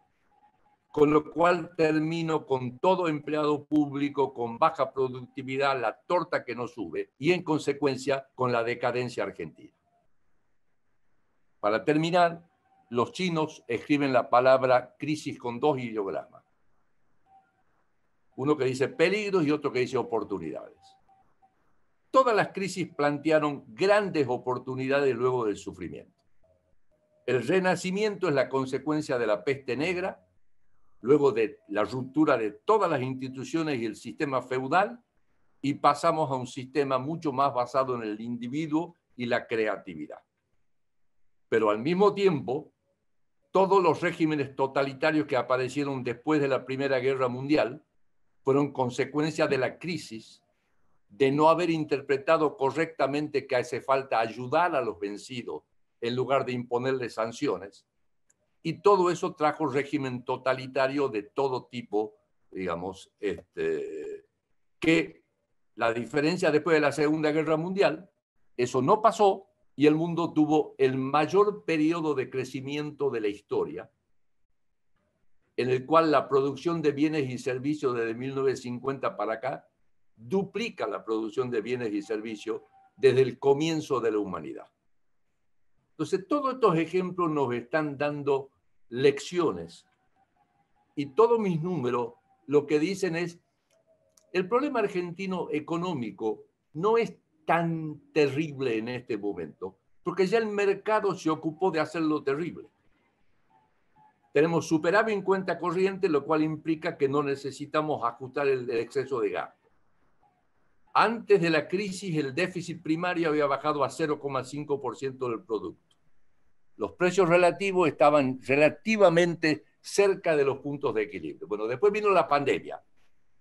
con lo cual termino con todo empleado público con baja productividad, la torta que no sube y en consecuencia con la decadencia argentina. Para terminar, los chinos escriben la palabra crisis con dos ideogramas. Uno que dice peligros y otro que dice oportunidades. Todas las crisis plantearon grandes oportunidades luego del sufrimiento. El renacimiento es la consecuencia de la peste negra luego de la ruptura de todas las instituciones y el sistema feudal, y pasamos a un sistema mucho más basado en el individuo y la creatividad. Pero al mismo tiempo, todos los regímenes totalitarios que aparecieron después de la Primera Guerra Mundial fueron consecuencia de la crisis, de no haber interpretado correctamente que hace falta ayudar a los vencidos en lugar de imponerles sanciones, y todo eso trajo régimen totalitario de todo tipo, digamos, este, que la diferencia después de la Segunda Guerra Mundial, eso no pasó y el mundo tuvo el mayor periodo de crecimiento de la historia, en el cual la producción de bienes y servicios desde 1950 para acá duplica la producción de bienes y servicios desde el comienzo de la humanidad. Entonces, todos estos ejemplos nos están dando lecciones. Y todos mis números lo que dicen es, el problema argentino económico no es tan terrible en este momento, porque ya el mercado se ocupó de hacerlo terrible. Tenemos superávit en cuenta corriente, lo cual implica que no necesitamos ajustar el, el exceso de gasto. Antes de la crisis, el déficit primario había bajado a 0,5% del producto los precios relativos estaban relativamente cerca de los puntos de equilibrio. Bueno, después vino la pandemia,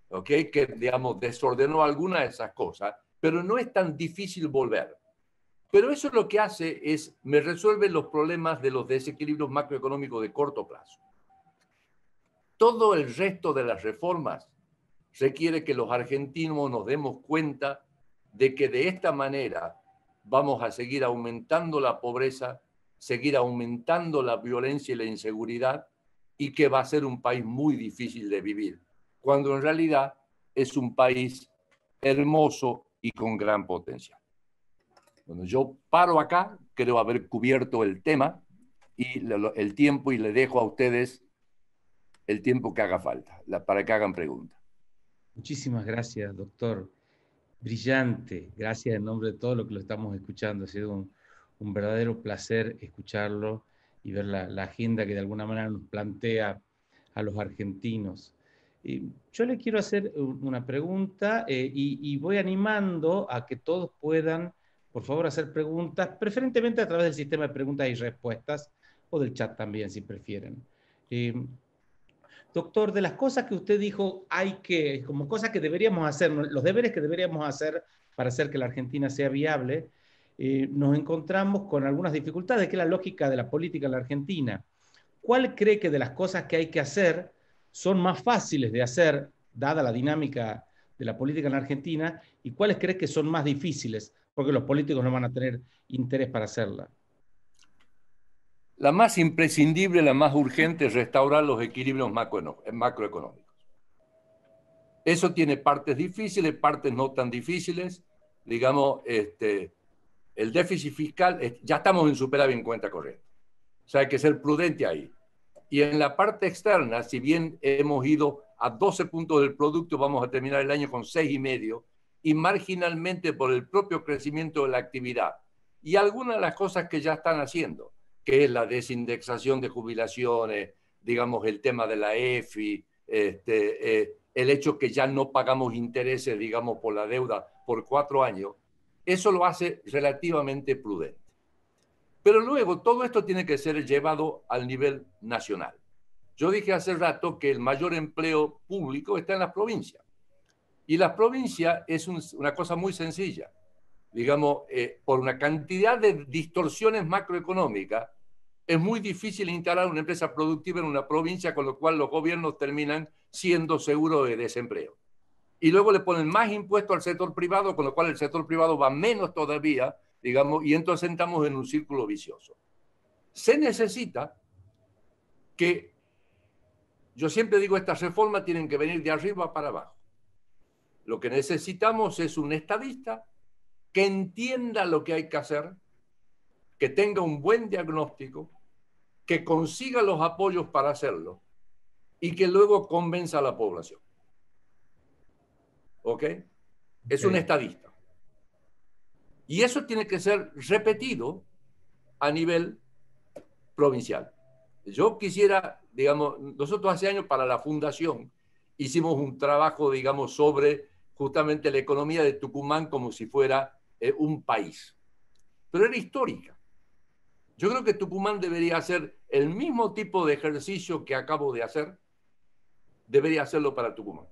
¿ok? Que, digamos, desordenó algunas de esas cosas, pero no es tan difícil volver. Pero eso lo que hace es, me resuelve los problemas de los desequilibrios macroeconómicos de corto plazo. Todo el resto de las reformas requiere que los argentinos nos demos cuenta de que de esta manera vamos a seguir aumentando la pobreza, seguir aumentando la violencia y la inseguridad y que va a ser un país muy difícil de vivir, cuando en realidad es un país hermoso y con gran potencial. Bueno, yo paro acá, creo haber cubierto el tema y el tiempo y le dejo a ustedes el tiempo que haga falta, para que hagan preguntas. Muchísimas gracias, doctor. Brillante. Gracias en nombre de todos los que lo estamos escuchando. Ha sido un, un verdadero placer escucharlo y ver la, agenda que de alguna manera nos plantea a los argentinos. yo le quiero hacer una pregunta eh, y, voy animando a que todos puedan, por favor, hacer preguntas, preferentemente a través del sistema de preguntas y respuestas o del chat también, si prefieren. Eh, doctor, de las cosas que usted dijo, hay que, como cosas que deberíamos hacer, los deberes que deberíamos hacer para hacer que la Argentina sea viable, eh, nos encontramos con algunas dificultades, que es la lógica de la política en la Argentina. ¿Cuál cree que de las cosas que hay que hacer son más fáciles de hacer, dada la dinámica de la política en la Argentina, y cuáles cree que son más difíciles, porque los políticos no van a tener interés para hacerla? La más imprescindible, la más urgente es restaurar los equilibrios macroeconómicos. Eso tiene partes difíciles, partes no tan difíciles. Digamos, este, el déficit fiscal, ya estamos en superávit en cuenta corriente. O sea, hay que ser prudente ahí. Y en la parte externa, si bien hemos ido a 12 puntos del producto, vamos a terminar el año con 6,5 y medio, y marginalmente por el propio crecimiento de la actividad. Y algunas de las cosas que ya están haciendo, que es la desindexación de jubilaciones, digamos, el tema de la EFI, este, eh, el hecho que ya no pagamos intereses, digamos, por la deuda por cuatro años, eso lo hace relativamente prudente. Pero luego todo esto tiene que ser llevado al nivel nacional. Yo dije hace rato que el mayor empleo público está en las provincias. Y las provincias es una cosa muy sencilla. Digamos, eh, por una cantidad de distorsiones macroeconómicas, es muy difícil instalar una empresa productiva en una provincia, con lo cual los gobiernos terminan siendo seguros de desempleo y luego le ponen más impuestos al sector privado, con lo cual el sector privado va menos todavía, digamos, y entonces entramos en un círculo vicioso. Se necesita que, yo siempre digo, estas reformas tienen que venir de arriba para abajo. Lo que necesitamos es un estadista que entienda lo que hay que hacer, que tenga un buen diagnóstico, que consiga los apoyos para hacerlo y que luego convenza a la población. ¿Ok? Es un estadista. Y eso tiene que ser repetido a nivel provincial. Yo quisiera, digamos, nosotros hace años para la fundación hicimos un trabajo, digamos, sobre justamente la economía de Tucumán como si fuera eh, un país. Pero era histórica. Yo creo que Tucumán debería hacer el mismo tipo de ejercicio que acabo de hacer, debería hacerlo para Tucumán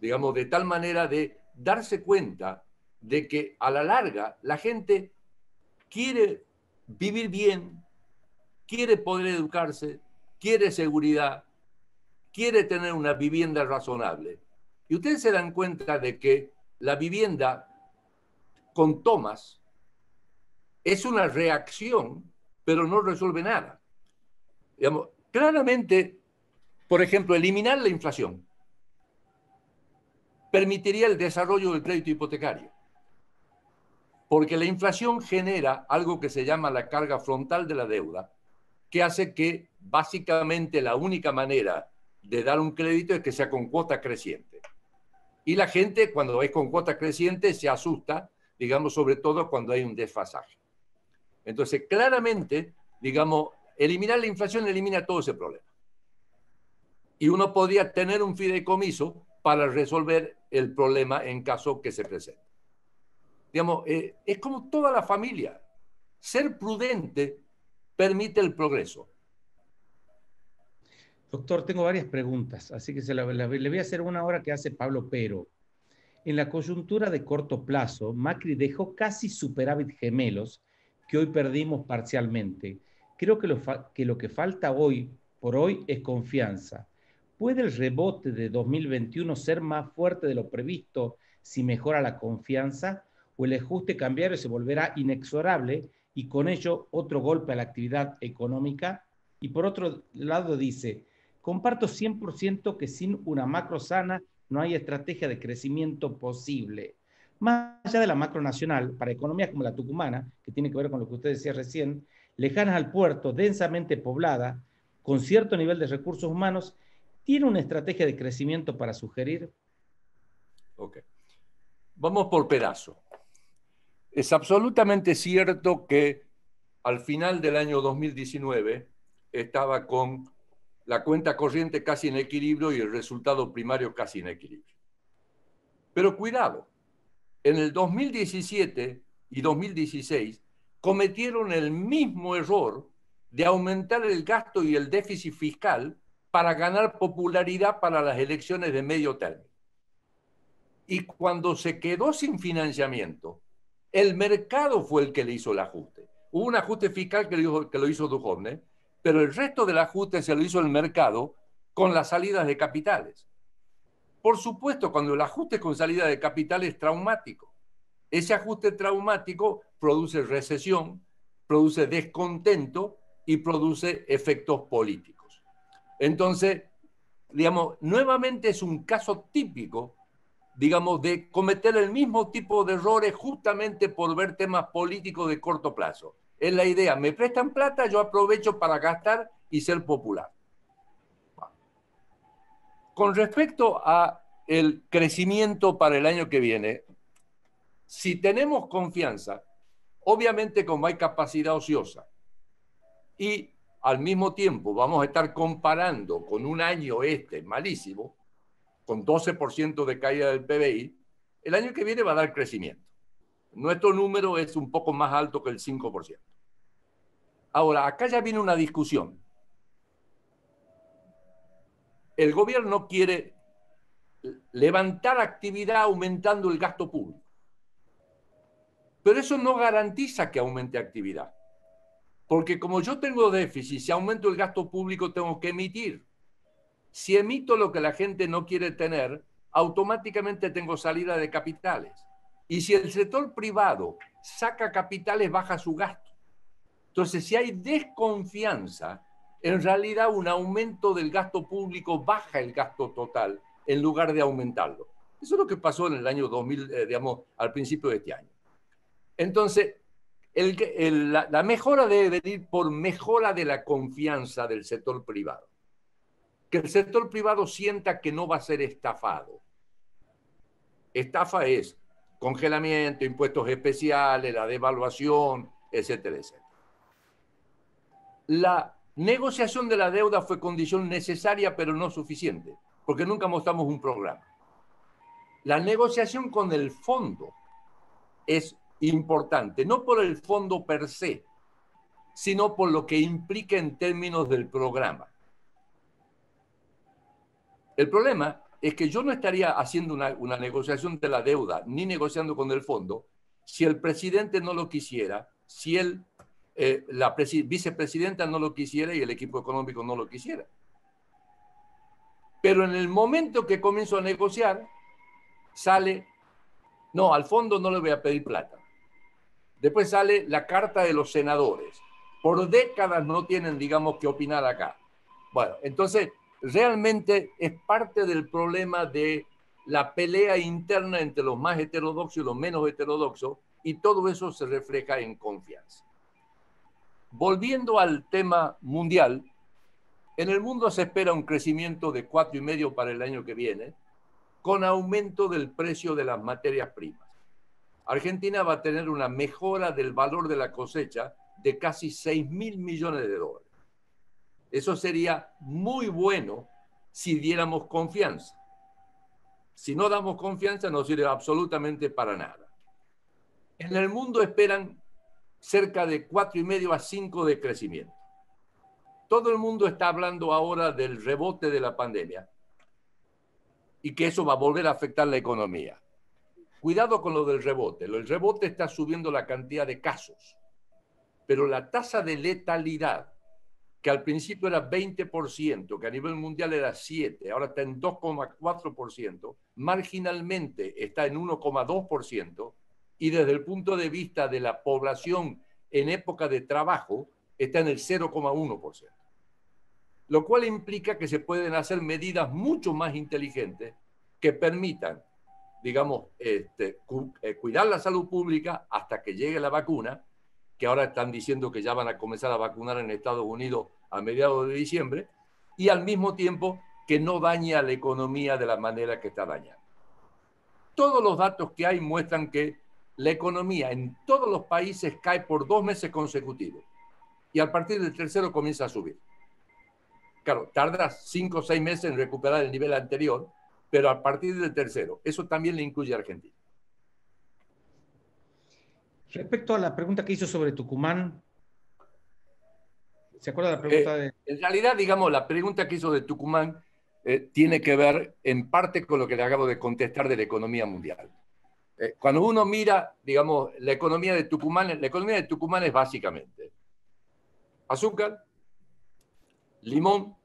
digamos, de tal manera de darse cuenta de que a la larga la gente quiere vivir bien, quiere poder educarse, quiere seguridad, quiere tener una vivienda razonable. Y ustedes se dan cuenta de que la vivienda con tomas es una reacción, pero no resuelve nada. Digamos, claramente, por ejemplo, eliminar la inflación permitiría el desarrollo del crédito hipotecario. Porque la inflación genera algo que se llama la carga frontal de la deuda, que hace que básicamente la única manera de dar un crédito es que sea con cuota creciente. Y la gente cuando es con cuota creciente se asusta, digamos, sobre todo cuando hay un desfasaje. Entonces, claramente, digamos, eliminar la inflación elimina todo ese problema. Y uno podría tener un fideicomiso para resolver el problema en caso que se presente. Digamos, eh, es como toda la familia. Ser prudente permite el progreso. Doctor, tengo varias preguntas, así que se le voy a hacer una hora que hace Pablo Pero. En la coyuntura de corto plazo, Macri dejó casi superávit gemelos que hoy perdimos parcialmente. Creo que, lo que falta hoy por hoy es confianza. ¿Puede el rebote de 2021 ser más fuerte de lo previsto si mejora la confianza? ¿O el ajuste cambiario se volverá inexorable y con ello otro golpe a la actividad económica? Y por otro lado dice, comparto 100% que sin una macro sana no hay estrategia de crecimiento posible. Más allá de la macro nacional, para economías como la tucumana, que tiene que ver con lo que usted decía recién, lejanas al puerto, densamente poblada, con cierto nivel de recursos humanos, ¿Tiene una estrategia de crecimiento para sugerir? Ok. Vamos por pedazo. Es absolutamente cierto que al final del año 2019 estaba con la cuenta corriente casi en equilibrio y el resultado primario casi en equilibrio. Pero cuidado, en el 2017 y 2016 cometieron el mismo error de aumentar el gasto y el déficit fiscal para ganar popularidad para las elecciones de medio término. Y cuando se quedó sin financiamiento, el mercado fue el que le hizo el ajuste. Hubo un ajuste fiscal que lo hizo, que pero el resto del ajuste se lo hizo el mercado con las salidas de capitales. Por supuesto, cuando el ajuste con salida de capitales es traumático. Ese ajuste traumático produce recesión, produce descontento y produce efectos políticos. Entonces, digamos, nuevamente es un caso típico, digamos, de cometer el mismo tipo de errores justamente por ver temas políticos de corto plazo. Es la idea, me prestan plata, yo aprovecho para gastar y ser popular. Con respecto a el crecimiento para el año que viene, si tenemos confianza, obviamente como hay capacidad ociosa, y al mismo tiempo vamos a estar comparando con un año este malísimo, con 12% de caída del PBI, el año que viene va a dar crecimiento. Nuestro número es un poco más alto que el 5%. Ahora, acá ya viene una discusión. El gobierno quiere levantar actividad aumentando el gasto público. Pero eso no garantiza que aumente actividad. Porque como yo tengo déficit, si aumento el gasto público tengo que emitir. Si emito lo que la gente no quiere tener, automáticamente tengo salida de capitales. Y si el sector privado saca capitales, baja su gasto. Entonces, si hay desconfianza, en realidad un aumento del gasto público baja el gasto total en lugar de aumentarlo. Eso es lo que pasó en el año 2000, eh, digamos, al principio de este año. Entonces, la, mejora debe venir por mejora de la confianza del sector privado. Que el sector privado sienta que no va a ser estafado. Estafa es congelamiento, impuestos especiales, la devaluación, etcétera, etcétera. La negociación de la deuda fue condición necesaria pero no suficiente, porque nunca mostramos un programa. La negociación con el fondo es importante, no por el fondo per se, sino por lo que implica en términos del programa. El problema es que yo no estaría haciendo una, negociación de la deuda ni negociando con el fondo si el presidente no lo quisiera, si el, eh, la vicepresidenta no lo quisiera y el equipo económico no lo quisiera. Pero en el momento que comienzo a negociar, sale, no, al fondo no le voy a pedir plata. Después sale la carta de los senadores. Por décadas no tienen, digamos, que opinar acá. Bueno, entonces, realmente es parte del problema de la pelea interna entre los más heterodoxos y los menos heterodoxos, y todo eso se refleja en confianza. Volviendo al tema mundial, en el mundo se espera un crecimiento de 4,5 para el año que viene, con aumento del precio de las materias primas. Argentina va a tener una mejora del valor de la cosecha de casi 6 mil millones de dólares. Eso sería muy bueno si diéramos confianza. Si no damos confianza no sirve absolutamente para nada. En el mundo esperan cerca de 4,5 a 5 de crecimiento. Todo el mundo está hablando ahora del rebote de la pandemia y que eso va a volver a afectar la economía. Cuidado con lo del rebote. El rebote está subiendo la cantidad de casos, pero la tasa de letalidad, que al principio era 20%, que a nivel mundial era 7%, ahora está en 2,4%, marginalmente está en 1,2%, y desde el punto de vista de la población en época de trabajo, está en el 0,1%. Lo cual implica que se pueden hacer medidas mucho más inteligentes que permitan digamos, este, eh, cuidar la salud pública hasta que llegue la vacuna, que ahora están diciendo que ya van a comenzar a vacunar en Estados Unidos a mediados de diciembre, y al mismo tiempo que no daña la economía de la manera que está dañando. Todos los datos que hay muestran que la economía en todos los países cae por dos meses consecutivos y a partir del tercero comienza a subir. Claro, tarda cinco o seis meses en recuperar el nivel anterior, pero a partir del tercero. Eso también le incluye a Argentina. Respecto a la pregunta que hizo sobre Tucumán, ¿se acuerda la eh, pregunta de...? en realidad, digamos, la pregunta que hizo de Tucumán eh, tiene que ver en parte con lo que le acabo de contestar de la economía mundial. Eh, cuando uno mira, digamos, la economía de Tucumán, la economía de Tucumán es básicamente azúcar, limón,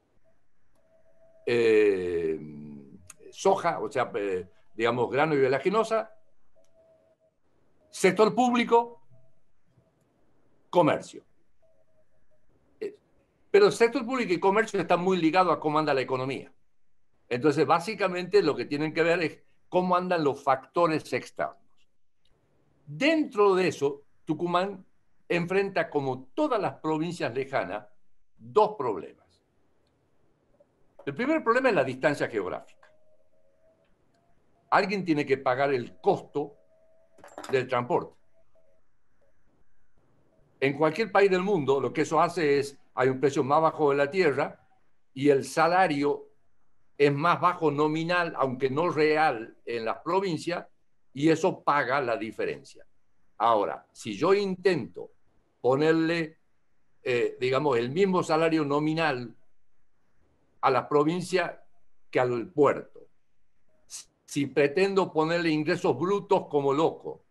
soja, o sea, eh, digamos, grano y velaginosa, sector público, comercio. Eh, pero el sector público y comercio están muy ligados a cómo anda la economía. Entonces, básicamente lo que tienen que ver es cómo andan los factores externos. Dentro de eso, Tucumán enfrenta, como todas las provincias lejanas, dos problemas. El primer problema es la distancia geográfica alguien tiene que pagar el costo del transporte. En cualquier país del mundo, lo que eso hace es, hay un precio más bajo de la tierra y el salario es más bajo nominal, aunque no real, en las provincias, y eso paga la diferencia. Ahora, si yo intento ponerle, eh, digamos, el mismo salario nominal a la provincia que al puerto, si pretendo ponerle ingresos brutos como loco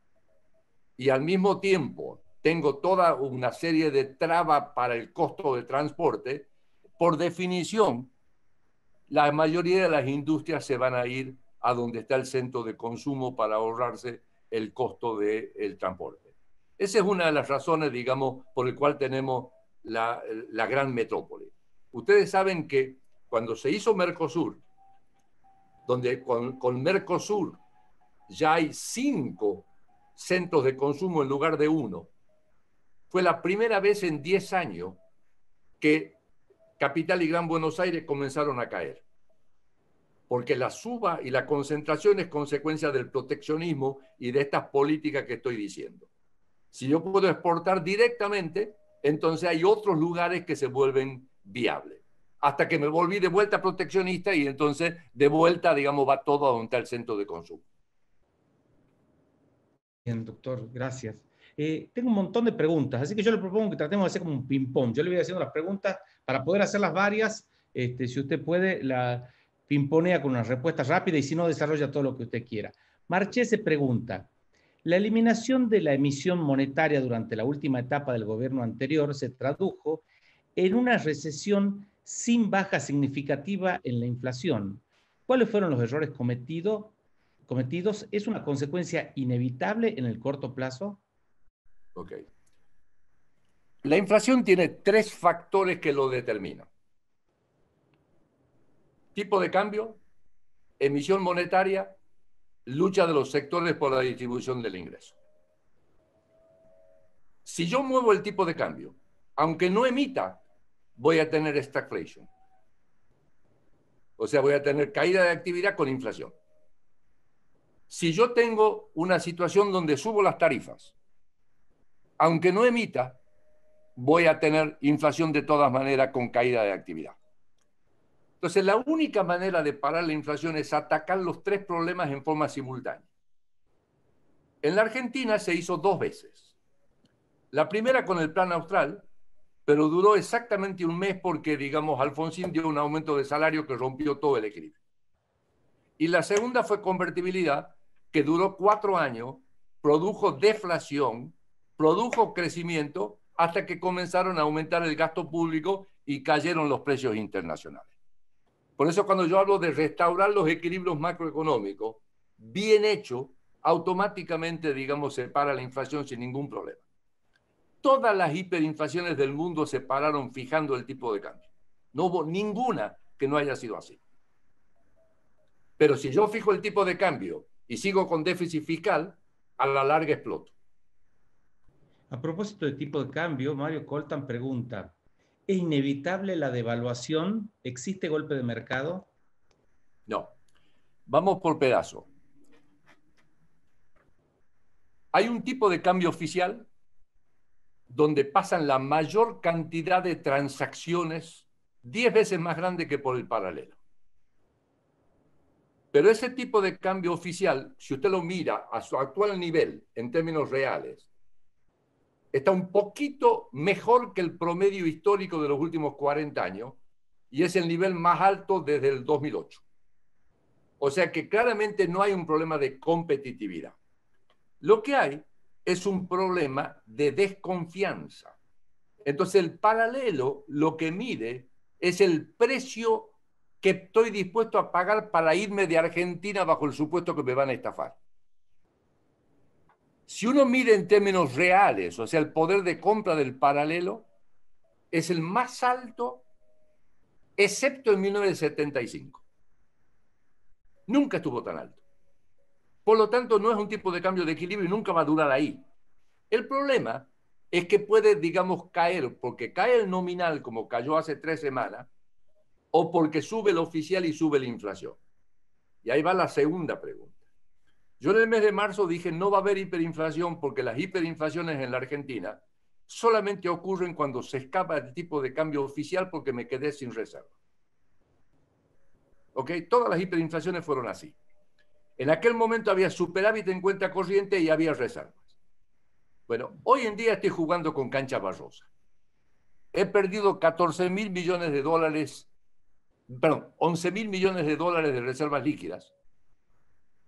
y al mismo tiempo tengo toda una serie de trabas para el costo del transporte, por definición, la mayoría de las industrias se van a ir a donde está el centro de consumo para ahorrarse el costo del transporte. Esa es una de las razones, digamos, por el cual tenemos la, la gran metrópoli. Ustedes saben que cuando se hizo Mercosur, donde con, Mercosur ya hay cinco centros de consumo en lugar de uno. Fue la primera vez en 10 años que Capital y Gran Buenos Aires comenzaron a caer. Porque la suba y la concentración es consecuencia del proteccionismo y de estas políticas que estoy diciendo. Si yo puedo exportar directamente, entonces hay otros lugares que se vuelven viables hasta que me volví de vuelta proteccionista y entonces de vuelta, digamos, va todo a donde el centro de consumo. Bien, doctor, gracias. Eh, tengo un montón de preguntas, así que yo le propongo que tratemos de hacer como un ping-pong. Yo le voy haciendo las preguntas para poder hacerlas varias. Este, si usted puede, la pimponea con una respuesta rápida y si no, desarrolla todo lo que usted quiera. se pregunta, la eliminación de la emisión monetaria durante la última etapa del gobierno anterior se tradujo en una recesión sin baja significativa en la inflación. ¿Cuáles fueron los errores cometido, cometidos? ¿Es una consecuencia inevitable en el corto plazo? Ok. La inflación tiene tres factores que lo determinan. Tipo de cambio, emisión monetaria, lucha de los sectores por la distribución del ingreso. Si yo muevo el tipo de cambio, aunque no emita, voy a tener stagflation. O sea, voy a tener caída de actividad con inflación. Si yo tengo una situación donde subo las tarifas, aunque no emita, voy a tener inflación de todas maneras con caída de actividad. Entonces, la única manera de parar la inflación es atacar los tres problemas en forma simultánea. En la Argentina se hizo dos veces. La primera con el plan austral, pero duró exactamente un mes porque, digamos, Alfonsín dio un aumento de salario que rompió todo el equilibrio. Y la segunda fue convertibilidad, que duró cuatro años, produjo deflación, produjo crecimiento, hasta que comenzaron a aumentar el gasto público y cayeron los precios internacionales. Por eso cuando yo hablo de restaurar los equilibrios macroeconómicos, bien hecho, automáticamente, digamos, se para la inflación sin ningún problema todas las hiperinflaciones del mundo se pararon fijando el tipo de cambio. No hubo ninguna que no haya sido así. Pero si yo fijo el tipo de cambio y sigo con déficit fiscal, a la larga exploto. A propósito de tipo de cambio, Mario Coltan pregunta, ¿es inevitable la devaluación? ¿Existe golpe de mercado? No. Vamos por pedazo. Hay un tipo de cambio oficial donde pasan la mayor cantidad de transacciones, 10 veces más grande que por el paralelo. Pero ese tipo de cambio oficial, si usted lo mira a su actual nivel en términos reales, está un poquito mejor que el promedio histórico de los últimos 40 años y es el nivel más alto desde el 2008. O sea que claramente no hay un problema de competitividad. Lo que hay es un problema de desconfianza. Entonces el paralelo lo que mide es el precio que estoy dispuesto a pagar para irme de Argentina bajo el supuesto que me van a estafar. Si uno mide en términos reales, o sea, el poder de compra del paralelo es el más alto, excepto en 1975. Nunca estuvo tan alto. Por lo tanto, no es un tipo de cambio de equilibrio y nunca va a durar ahí. El problema es que puede, digamos, caer porque cae el nominal como cayó hace tres semanas o porque sube el oficial y sube la inflación. Y ahí va la segunda pregunta. Yo en el mes de marzo dije no va a haber hiperinflación porque las hiperinflaciones en la Argentina solamente ocurren cuando se escapa el tipo de cambio oficial porque me quedé sin reserva. ¿Ok? Todas las hiperinflaciones fueron así. En aquel momento había superávit en cuenta corriente y había reservas. Bueno, hoy en día estoy jugando con cancha barrosa. He perdido 14 mil millones de dólares, perdón, 11 mil millones de dólares de reservas líquidas,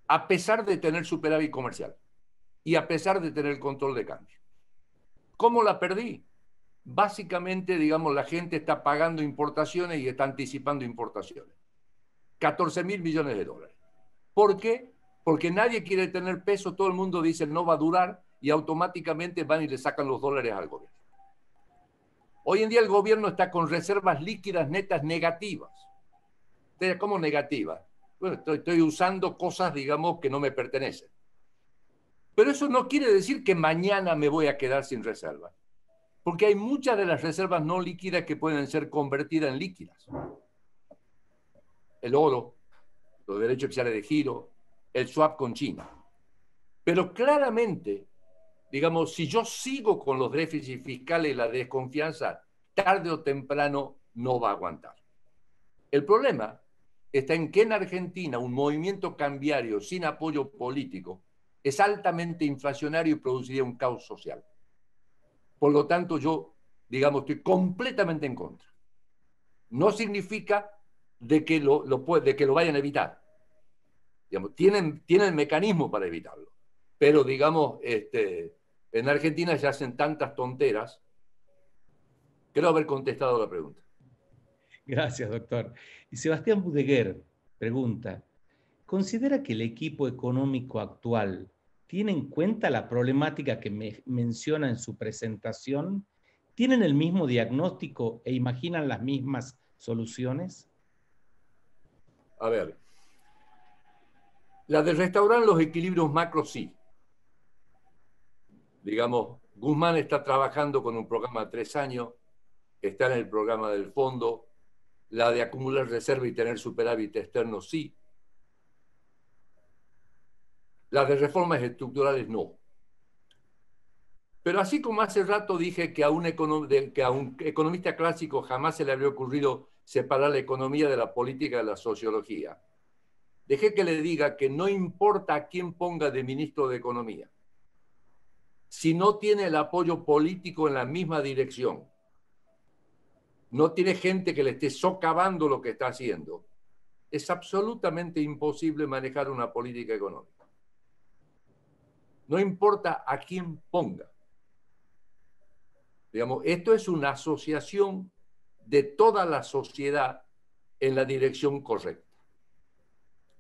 a pesar de tener superávit comercial y a pesar de tener control de cambio. ¿Cómo la perdí? Básicamente, digamos, la gente está pagando importaciones y está anticipando importaciones. 14 mil millones de dólares. ¿Por qué? Porque nadie quiere tener peso, todo el mundo dice no va a durar y automáticamente van y le sacan los dólares al gobierno. Hoy en día el gobierno está con reservas líquidas netas negativas. ¿Cómo negativas? Bueno, estoy, usando cosas, digamos, que no me pertenecen. Pero eso no quiere decir que mañana me voy a quedar sin reservas, porque hay muchas de las reservas no líquidas que pueden ser convertidas en líquidas. El oro, los derechos especiales de giro, el swap con China. Pero claramente, digamos, si yo sigo con los déficits fiscales y la desconfianza, tarde o temprano no va a aguantar. El problema está en que en Argentina un movimiento cambiario sin apoyo político es altamente inflacionario y produciría un caos social. Por lo tanto, yo, digamos, estoy completamente en contra. No significa de que lo, de que lo vayan a evitar tienen, tienen el mecanismo para evitarlo. Pero, digamos, este, en Argentina se hacen tantas tonteras. Creo haber contestado la pregunta. Gracias, doctor. Y Sebastián Budeguer pregunta, ¿considera que el equipo económico actual tiene en cuenta la problemática que menciona en su presentación? ¿Tienen el mismo diagnóstico e imaginan las mismas soluciones? A ver, la de restaurar los equilibrios macro sí. Digamos, Guzmán está trabajando con un programa de tres años, está en el programa del fondo, la de acumular reserva y tener superávit externo sí. La de reformas estructurales no. Pero así como hace rato dije que a, un economista clásico jamás se le habría ocurrido separar la economía de la política de la sociología, Deje que le diga que no importa a quién ponga de ministro de Economía, si no tiene el apoyo político en la misma dirección, no tiene gente que le esté socavando lo que está haciendo, es absolutamente imposible manejar una política económica. No importa a quién ponga. Digamos, esto es una asociación de toda la sociedad en la dirección correcta.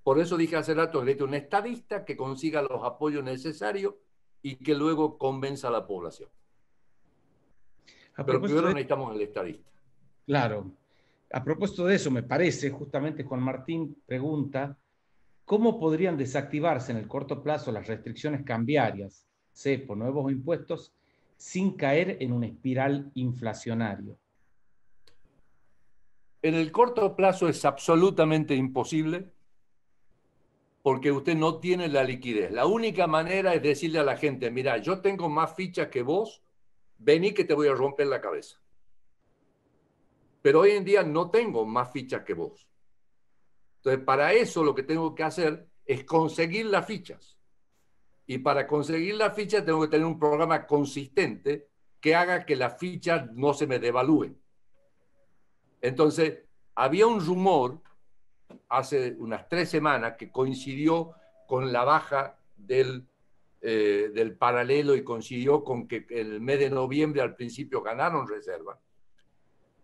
Por eso dije hace rato, necesita un estadista que consiga los apoyos necesarios y que luego convenza a la población. Pero primero necesitamos el estadista. Claro. A propósito de eso, me parece, justamente Juan Martín pregunta, ¿cómo podrían desactivarse en el corto plazo las restricciones cambiarias, por nuevos impuestos, sin caer en una espiral inflacionario? En el corto plazo es absolutamente imposible porque usted no tiene la liquidez. La única manera es decirle a la gente, mira, yo tengo más fichas que vos, vení que te voy a romper la cabeza. Pero hoy en día no tengo más fichas que vos. Entonces, para eso lo que tengo que hacer es conseguir las fichas. Y para conseguir las fichas tengo que tener un programa consistente que haga que las fichas no se me devalúen. Entonces, había un rumor hace unas tres semanas que coincidió con la baja del, eh, del paralelo y coincidió con que el mes de noviembre al principio ganaron reserva,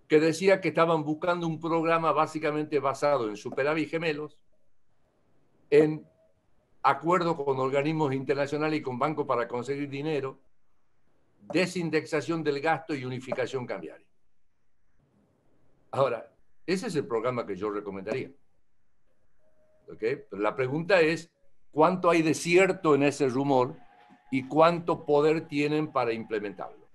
que decía que estaban buscando un programa básicamente basado en superávit gemelos, en acuerdo con organismos internacionales y con bancos para conseguir dinero, desindexación del gasto y unificación cambiaria. Ahora, ese es el programa que yo recomendaría. Pero la pregunta es, ¿cuánto hay de cierto en ese rumor y cuánto poder tienen para implementarlo?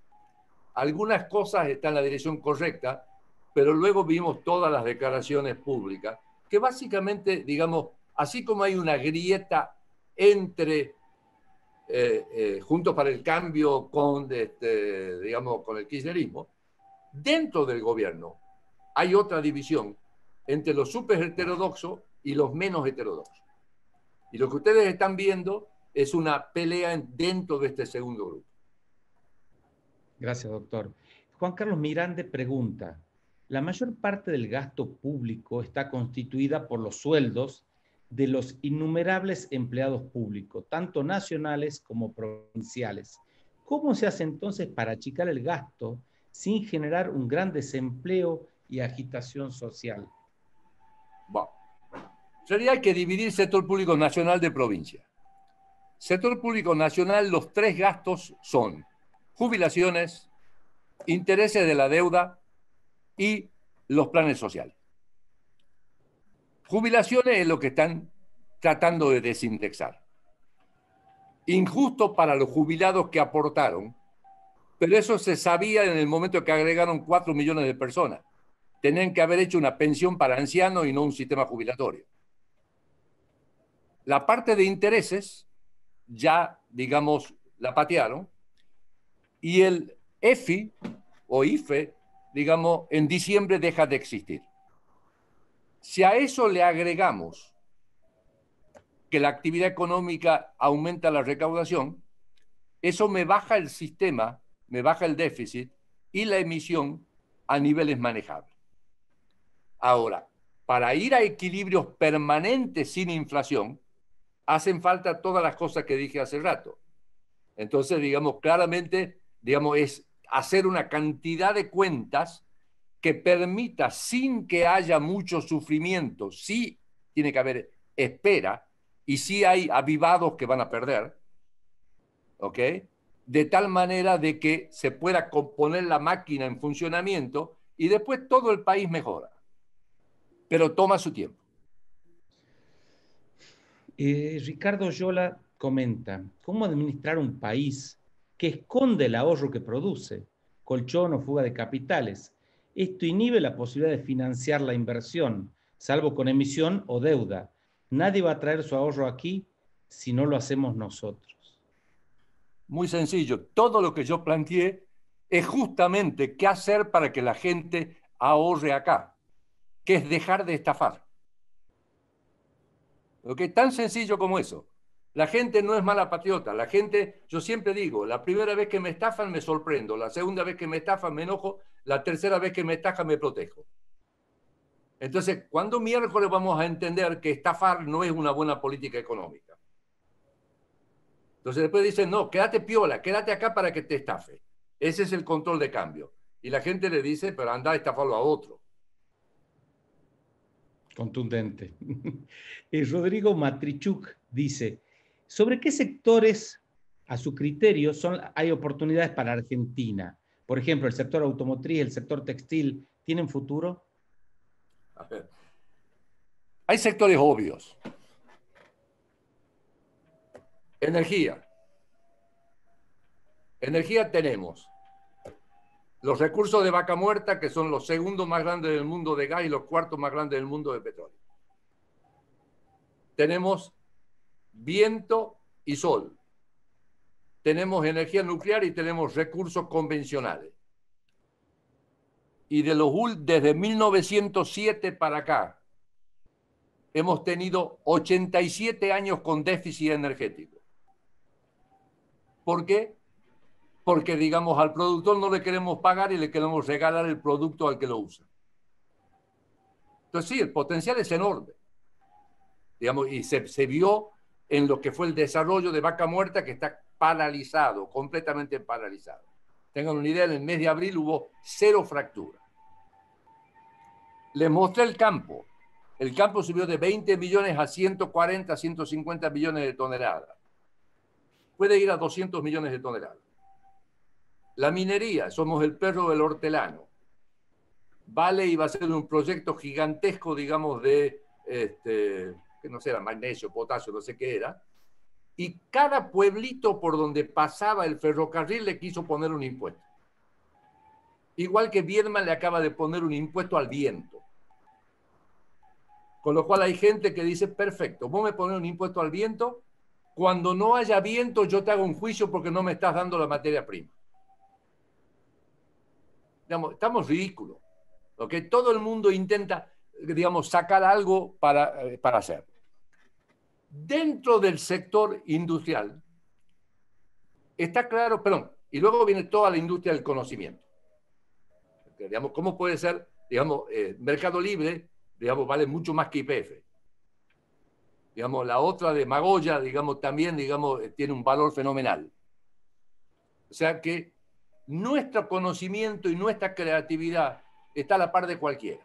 Algunas cosas están en la dirección correcta, pero luego vimos todas las declaraciones públicas, que básicamente, digamos, así como hay una grieta entre eh, eh, junto para el Cambio con, este, digamos, con el kirchnerismo, dentro del gobierno hay otra división entre los super heterodoxos y los menos heterodoxos. Y lo que ustedes están viendo es una pelea dentro de este segundo grupo. Gracias, doctor. Juan Carlos Mirande pregunta, la mayor parte del gasto público está constituida por los sueldos de los innumerables empleados públicos, tanto nacionales como provinciales. ¿Cómo se hace entonces para achicar el gasto sin generar un gran desempleo y agitación social? Bueno, Sería que dividir sector público nacional de provincia. Sector público nacional, los tres gastos son jubilaciones, intereses de la deuda y los planes sociales. Jubilaciones es lo que están tratando de desindexar. Injusto para los jubilados que aportaron, pero eso se sabía en el momento que agregaron 4 millones de personas. Tenían que haber hecho una pensión para ancianos y no un sistema jubilatorio. La parte de intereses ya, digamos, la patearon. Y el EFI o IFE, digamos, en diciembre deja de existir. Si a eso le agregamos que la actividad económica aumenta la recaudación, eso me baja el sistema, me baja el déficit y la emisión a niveles manejables. Ahora, para ir a equilibrios permanentes sin inflación, hacen falta todas las cosas que dije hace rato. Entonces, digamos, claramente, digamos, es hacer una cantidad de cuentas que permita, sin que haya mucho sufrimiento, sí tiene que haber espera y sí hay avivados que van a perder, ¿ok? De tal manera de que se pueda componer la máquina en funcionamiento y después todo el país mejora, pero toma su tiempo. Eh, Ricardo Yola comenta, ¿cómo administrar un país que esconde el ahorro que produce, colchón o fuga de capitales? Esto inhibe la posibilidad de financiar la inversión, salvo con emisión o deuda. Nadie va a traer su ahorro aquí si no lo hacemos nosotros. Muy sencillo, todo lo que yo planteé es justamente qué hacer para que la gente ahorre acá, que es dejar de estafar es Tan sencillo como eso. La gente no es mala patriota. La gente, yo siempre digo, la primera vez que me estafan me sorprendo, la segunda vez que me estafan me enojo, la tercera vez que me estafan me protejo. Entonces, ¿cuándo miércoles vamos a entender que estafar no es una buena política económica? Entonces después dicen, no, quédate piola, quédate acá para que te estafe. Ese es el control de cambio. Y la gente le dice, pero anda a estafarlo a otro contundente. Eh, Rodrigo Matrichuk dice, ¿sobre qué sectores, a su criterio, son, hay oportunidades para Argentina? Por ejemplo, el sector automotriz, el sector textil, ¿tienen futuro? hay sectores obvios. Energía. Energía tenemos. Los recursos de vaca muerta, que son los segundos más grandes del mundo de gas y los cuartos más grandes del mundo de petróleo. Tenemos viento y sol. Tenemos energía nuclear y tenemos recursos convencionales. Y de los, desde 1907 para acá, hemos tenido 87 años con déficit energético. ¿Por qué? porque, digamos, al productor no le queremos pagar y le queremos regalar el producto al que lo usa. Entonces, sí, el potencial es enorme. Digamos, y se, vio en lo que fue el desarrollo de vaca muerta que está paralizado, completamente paralizado. Tengan una idea, en el mes de abril hubo cero fractura. Les mostré el campo. El campo subió de 20 millones a 140, 150 millones de toneladas. Puede ir a 200 millones de toneladas. La minería, somos el perro del hortelano. Vale iba a ser un proyecto gigantesco, digamos, de, este, que no sé, magnesio, potasio, no sé qué era. Y cada pueblito por donde pasaba el ferrocarril le quiso poner un impuesto. Igual que Vierma le acaba de poner un impuesto al viento. Con lo cual hay gente que dice, perfecto, vos me pones un impuesto al viento, cuando no haya viento yo te hago un juicio porque no me estás dando la materia prima estamos ridículos. Porque Todo el mundo intenta, digamos, sacar algo para, eh, para hacer. Dentro del sector industrial, está claro, perdón, y luego viene toda la industria del conocimiento. Digamos, ¿cómo puede ser, digamos, eh, Mercado Libre, digamos, vale mucho más que IPF? Digamos, la otra de Magoya, digamos, también, digamos, eh, tiene un valor fenomenal. O sea que nuestro conocimiento y nuestra creatividad está a la par de cualquiera.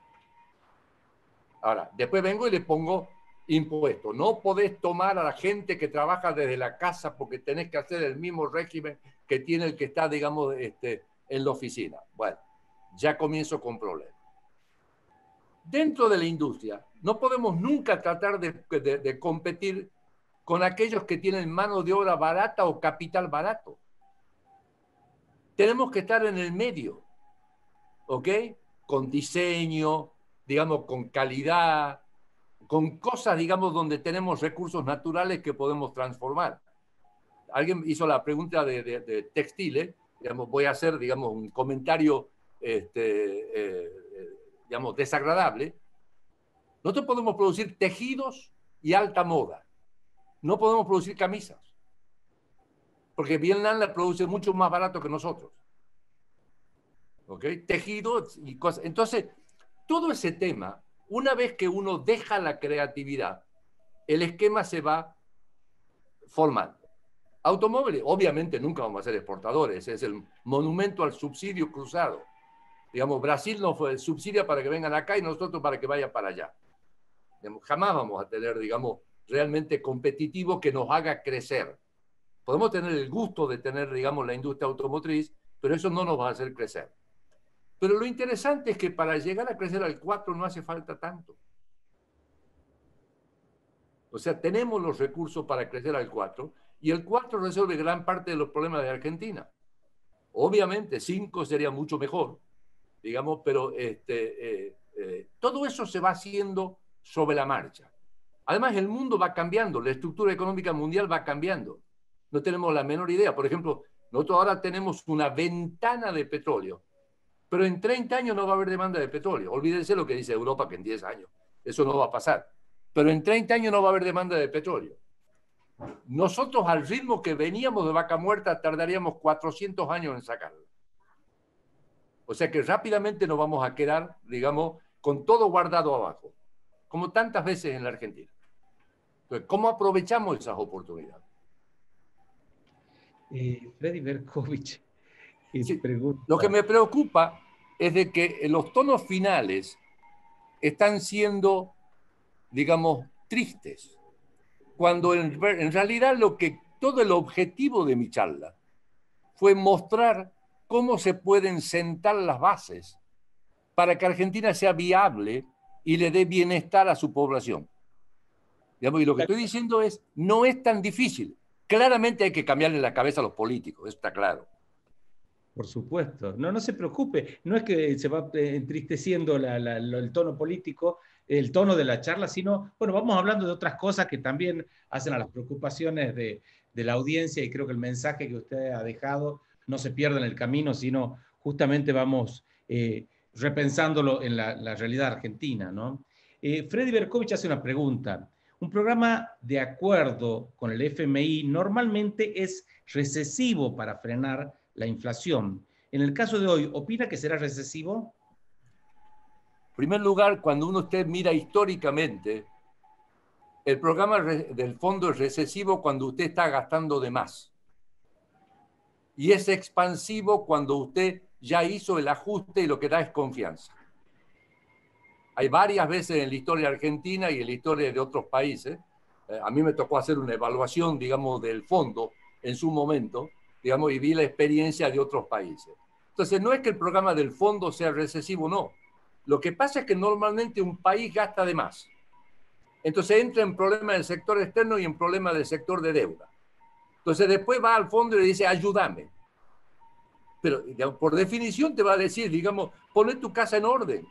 Ahora, después vengo y le pongo impuesto. No podés tomar a la gente que trabaja desde la casa porque tenés que hacer el mismo régimen que tiene el que está, digamos, este, en la oficina. Bueno, ya comienzo con problemas. Dentro de la industria, no podemos nunca tratar de competir con aquellos que tienen mano de obra barata o capital barato. Tenemos que estar en el medio, ¿ok? Con diseño, digamos, con calidad, con cosas, digamos, donde tenemos recursos naturales que podemos transformar. Alguien hizo la pregunta de, textiles, ¿eh? digamos, voy a hacer, digamos, un comentario, este, eh, digamos, desagradable. Nosotros podemos producir tejidos y alta moda. No podemos producir camisas porque Vietnam la produce mucho más barato que nosotros. ¿Ok? Tejidos y cosas. Entonces, todo ese tema, una vez que uno deja la creatividad, el esquema se va formando. Automóviles, obviamente nunca vamos a ser exportadores, es el monumento al subsidio cruzado. Digamos, Brasil nos subsidia para que vengan acá y nosotros para que vayan para allá. Jamás vamos a tener, digamos, realmente competitivo que nos haga crecer. Podemos tener el gusto de tener, digamos, la industria automotriz, pero eso no nos va a hacer crecer. Pero lo interesante es que para llegar a crecer al 4 no hace falta tanto. O sea, tenemos los recursos para crecer al 4 y el 4 resuelve gran parte de los problemas de Argentina. Obviamente, 5 sería mucho mejor, digamos, pero este, eh, eh, todo eso se va haciendo sobre la marcha. Además, el mundo va cambiando, la estructura económica mundial va cambiando. No tenemos la menor idea. Por ejemplo, nosotros ahora tenemos una ventana de petróleo, pero en 30 años no va a haber demanda de petróleo. Olvídense lo que dice Europa que en 10 años. Eso no va a pasar. Pero en 30 años no va a haber demanda de petróleo. Nosotros al ritmo que veníamos de vaca muerta tardaríamos 400 años en sacarlo. O sea que rápidamente nos vamos a quedar, digamos, con todo guardado abajo, como tantas veces en la Argentina. Entonces, ¿cómo aprovechamos esas oportunidades? Eh, Freddy Berkovich Lo que me preocupa es de que los tonos finales están siendo, digamos, tristes, cuando en, realidad lo que todo el objetivo de mi charla fue mostrar cómo se pueden sentar las bases para que Argentina sea viable y le dé bienestar a su población. y lo que estoy diciendo es, no es tan difícil. Claramente hay que cambiarle la cabeza a los políticos, eso está claro. Por supuesto. No, no se preocupe. No es que se va eh, entristeciendo el tono político, el tono de la charla, sino, bueno, vamos hablando de otras cosas que también hacen a las preocupaciones de, la audiencia y creo que el mensaje que usted ha dejado no se pierde en el camino, sino justamente vamos eh, repensándolo en la, realidad argentina, ¿no? Eh, Freddy Berkovich hace una pregunta. Un programa de acuerdo con el FMI normalmente es recesivo para frenar la inflación. En el caso de hoy, ¿opina que será recesivo? En primer lugar, cuando uno usted mira históricamente, el programa del fondo es recesivo cuando usted está gastando de más. Y es expansivo cuando usted ya hizo el ajuste y lo que da es confianza. Hay varias veces en la historia argentina y en la historia de otros países. Eh, a mí me tocó hacer una evaluación, digamos, del fondo en su momento, digamos, y vi la experiencia de otros países. Entonces, no es que el programa del fondo sea recesivo, no. Lo que pasa es que normalmente un país gasta de más. Entonces entra en problemas del sector externo y en problemas del sector de deuda. Entonces después va al fondo y le dice, ayúdame. Pero por definición te va a decir, digamos, poné tu casa en orden.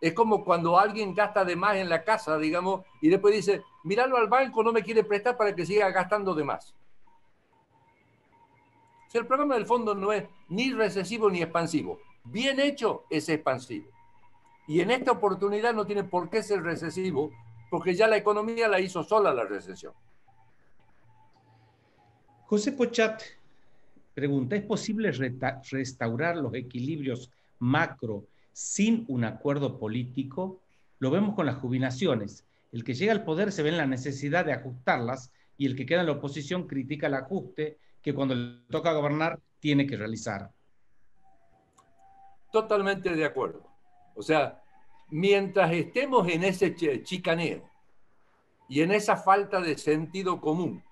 Es como cuando alguien gasta de más en la casa, digamos, y después dice, miralo al banco, no me quiere prestar para que siga gastando de más. O el programa del fondo no es ni recesivo ni expansivo. Bien hecho es expansivo. Y en esta oportunidad no tiene por qué ser recesivo, porque ya la economía la hizo sola la recesión. José Pochat pregunta, ¿es posible restaurar los equilibrios macro sin un acuerdo político, lo vemos con las jubilaciones. El que llega al poder se ve en la necesidad de ajustarlas y el que queda en la oposición critica el ajuste que cuando le toca gobernar tiene que realizar. Totalmente de acuerdo. O sea, mientras estemos en ese chicaneo y en esa falta de sentido común,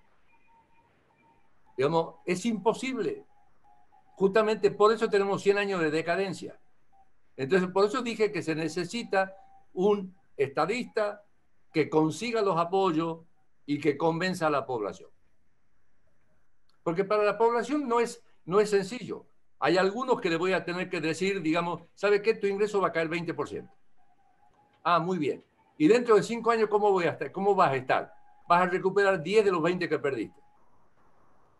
digamos, es imposible. Justamente por eso tenemos 100 años de decadencia. Entonces, por eso dije que se necesita un estadista que consiga los apoyos y que convenza a la población. Porque para la población no es, no es sencillo. Hay algunos que le voy a tener que decir, digamos, ¿sabe qué? Tu ingreso va a caer 20%. Ah, muy bien. Y dentro de cinco años, ¿cómo, voy a estar? ¿cómo vas a estar? Vas a recuperar 10 de los 20 que perdiste.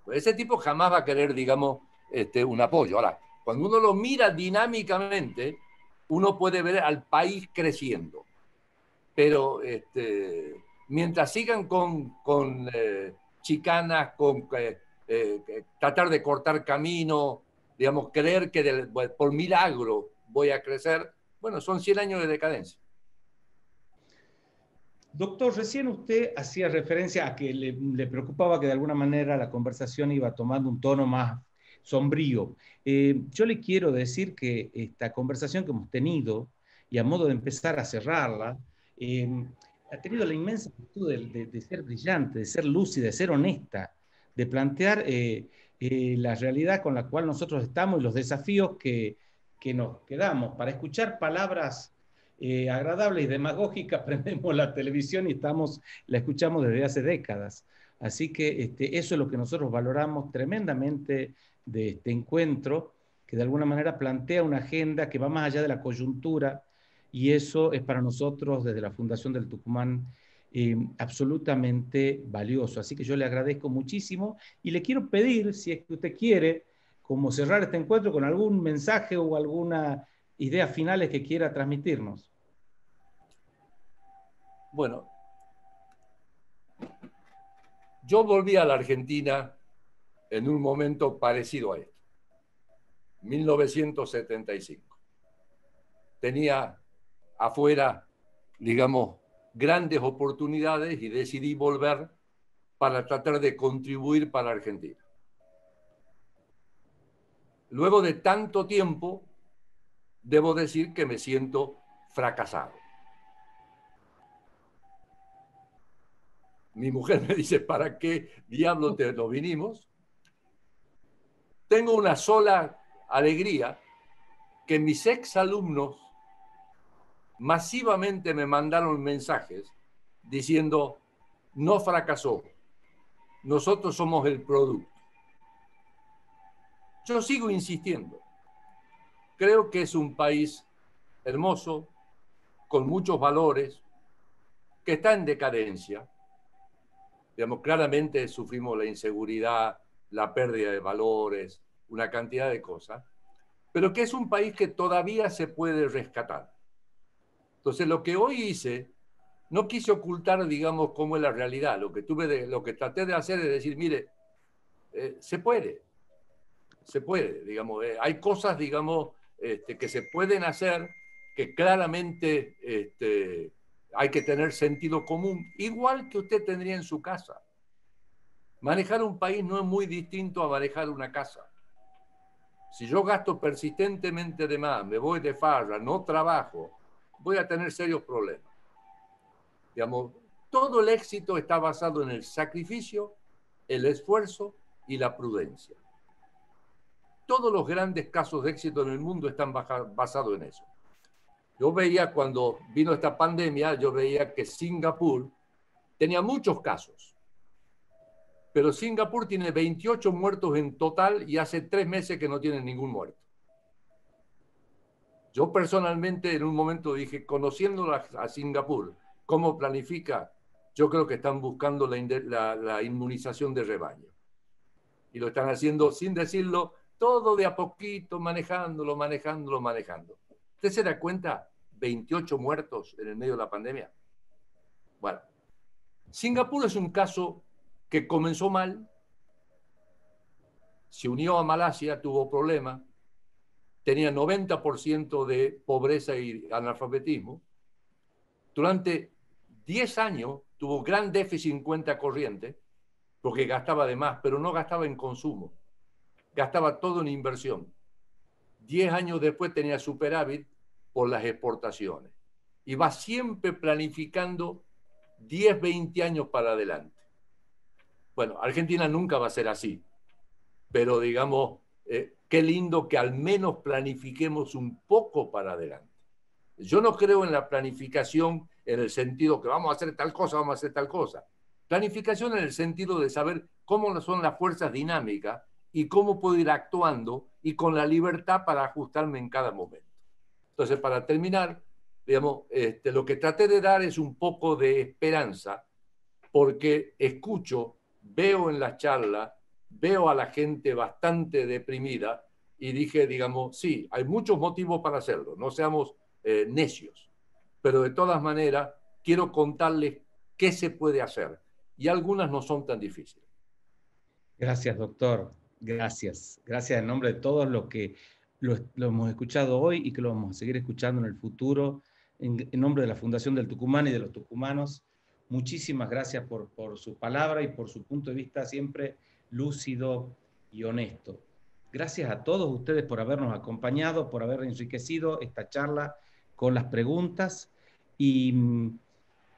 Pues ese tipo jamás va a querer, digamos, este, un apoyo. Ahora, cuando uno lo mira dinámicamente, uno puede ver al país creciendo, pero este, mientras sigan con, eh, chicanas, con eh, eh, tratar de cortar camino, digamos, creer que pues, por milagro voy a crecer, bueno, son 100 años de decadencia. Doctor, recién usted hacía referencia a que le, le preocupaba que de alguna manera la conversación iba tomando un tono más sombrío. Eh, yo le quiero decir que esta conversación que hemos tenido, y a modo de empezar a cerrarla, eh, ha tenido la inmensa virtud de, ser brillante, de ser lúcida, de ser honesta, de plantear eh, la realidad con la cual nosotros estamos y los desafíos que, que nos quedamos. Para escuchar palabras agradables y demagógicas prendemos la televisión y estamos, la escuchamos desde hace décadas. Así que este, eso es lo que nosotros valoramos tremendamente de este encuentro, que de alguna manera plantea una agenda que va más allá de la coyuntura y eso es para nosotros desde la Fundación del Tucumán eh, absolutamente valioso. Así que yo le agradezco muchísimo y le quiero pedir, si es que usted quiere, como cerrar este encuentro con algún mensaje o alguna idea final que quiera transmitirnos. Bueno, yo volví a la Argentina en un momento parecido a este, 1975. Tenía afuera, digamos, grandes oportunidades y decidí volver para tratar de contribuir para Argentina. Luego de tanto tiempo, debo decir que me siento fracasado. Mi mujer me dice, ¿para qué diablo te lo vinimos? tengo una sola alegría, que mis ex alumnos masivamente me mandaron mensajes diciendo, no fracasó, nosotros somos el producto. Yo sigo insistiendo, creo que es un país hermoso, con muchos valores, que está en decadencia. Digamos, claramente sufrimos la inseguridad, la pérdida de valores, una cantidad de cosas, pero que es un país que todavía se puede rescatar. Entonces, lo que hoy hice, no quise ocultar, digamos, cómo es la realidad. Lo que, tuve de, lo que traté de hacer es decir, mire, eh, se puede, se puede, digamos, eh, hay cosas, digamos, este, que se pueden hacer que claramente este, hay que tener sentido común, igual que usted tendría en su casa. Manejar un país no es muy distinto a manejar una casa. Si yo gasto persistentemente de más, me voy de farra, no trabajo, voy a tener serios problemas. Digamos, todo el éxito está basado en el sacrificio, el esfuerzo y la prudencia. Todos los grandes casos de éxito en el mundo están basados en eso. Yo veía cuando vino esta pandemia, yo veía que Singapur tenía muchos casos pero Singapur tiene 28 muertos en total y hace tres meses que no tiene ningún muerto. Yo personalmente en un momento dije, conociendo a, Singapur, cómo planifica, yo creo que están buscando la, inmunización de rebaño. Y lo están haciendo sin decirlo, todo de a poquito, manejándolo, manejándolo, manejando. ¿Usted se da cuenta? 28 muertos en el medio de la pandemia. Bueno, Singapur es un caso que comenzó mal, se unió a Malasia, tuvo problemas, tenía 90% de pobreza y analfabetismo. Durante 10 años tuvo gran déficit en cuenta corriente, porque gastaba de más, pero no gastaba en consumo, gastaba todo en inversión. 10 años después tenía superávit por las exportaciones. Y va siempre planificando 10, 20 años para adelante. Bueno, Argentina nunca va a ser así, pero digamos, eh, qué lindo que al menos planifiquemos un poco para adelante. Yo no creo en la planificación en el sentido que vamos a hacer tal cosa, vamos a hacer tal cosa. Planificación en el sentido de saber cómo son las fuerzas dinámicas y cómo puedo ir actuando y con la libertad para ajustarme en cada momento. Entonces, para terminar, digamos, este, lo que traté de dar es un poco de esperanza, porque escucho veo en la charla, veo a la gente bastante deprimida y dije, digamos, sí, hay muchos motivos para hacerlo, no seamos eh, necios, pero de todas maneras quiero contarles qué se puede hacer y algunas no son tan difíciles. Gracias, doctor. Gracias. Gracias en nombre de todos los que lo, hemos escuchado hoy y que lo vamos a seguir escuchando en el futuro, en nombre de la Fundación del Tucumán y de los tucumanos. Muchísimas gracias por, su palabra y por su punto de vista siempre lúcido y honesto. Gracias a todos ustedes por habernos acompañado, por haber enriquecido esta charla con las preguntas y mm,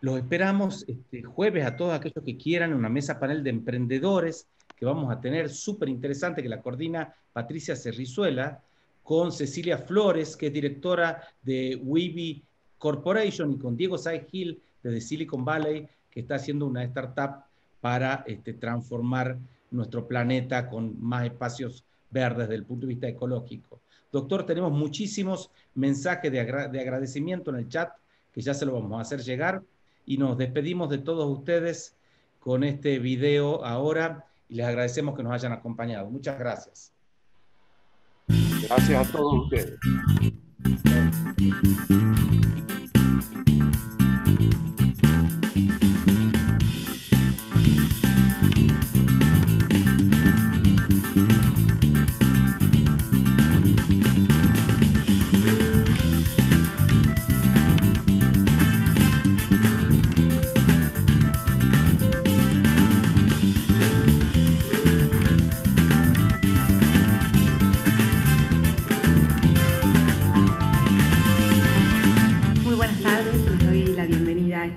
los esperamos este, jueves a todos aquellos que quieran en una mesa panel de emprendedores que vamos a tener súper interesante que la coordina Patricia Cerrizuela con Cecilia Flores, que es directora de Weeby Corporation, y con Diego Saez Gil, de Silicon Valley, que está haciendo una startup para este, transformar nuestro planeta con más espacios verdes desde el punto de vista ecológico. Doctor, tenemos muchísimos mensajes de, de agradecimiento en el chat, que ya se lo vamos a hacer llegar, y nos despedimos de todos ustedes con este video ahora y les agradecemos que nos hayan acompañado. Muchas gracias. Gracias a todos ustedes. you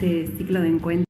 este ciclo de encuentro.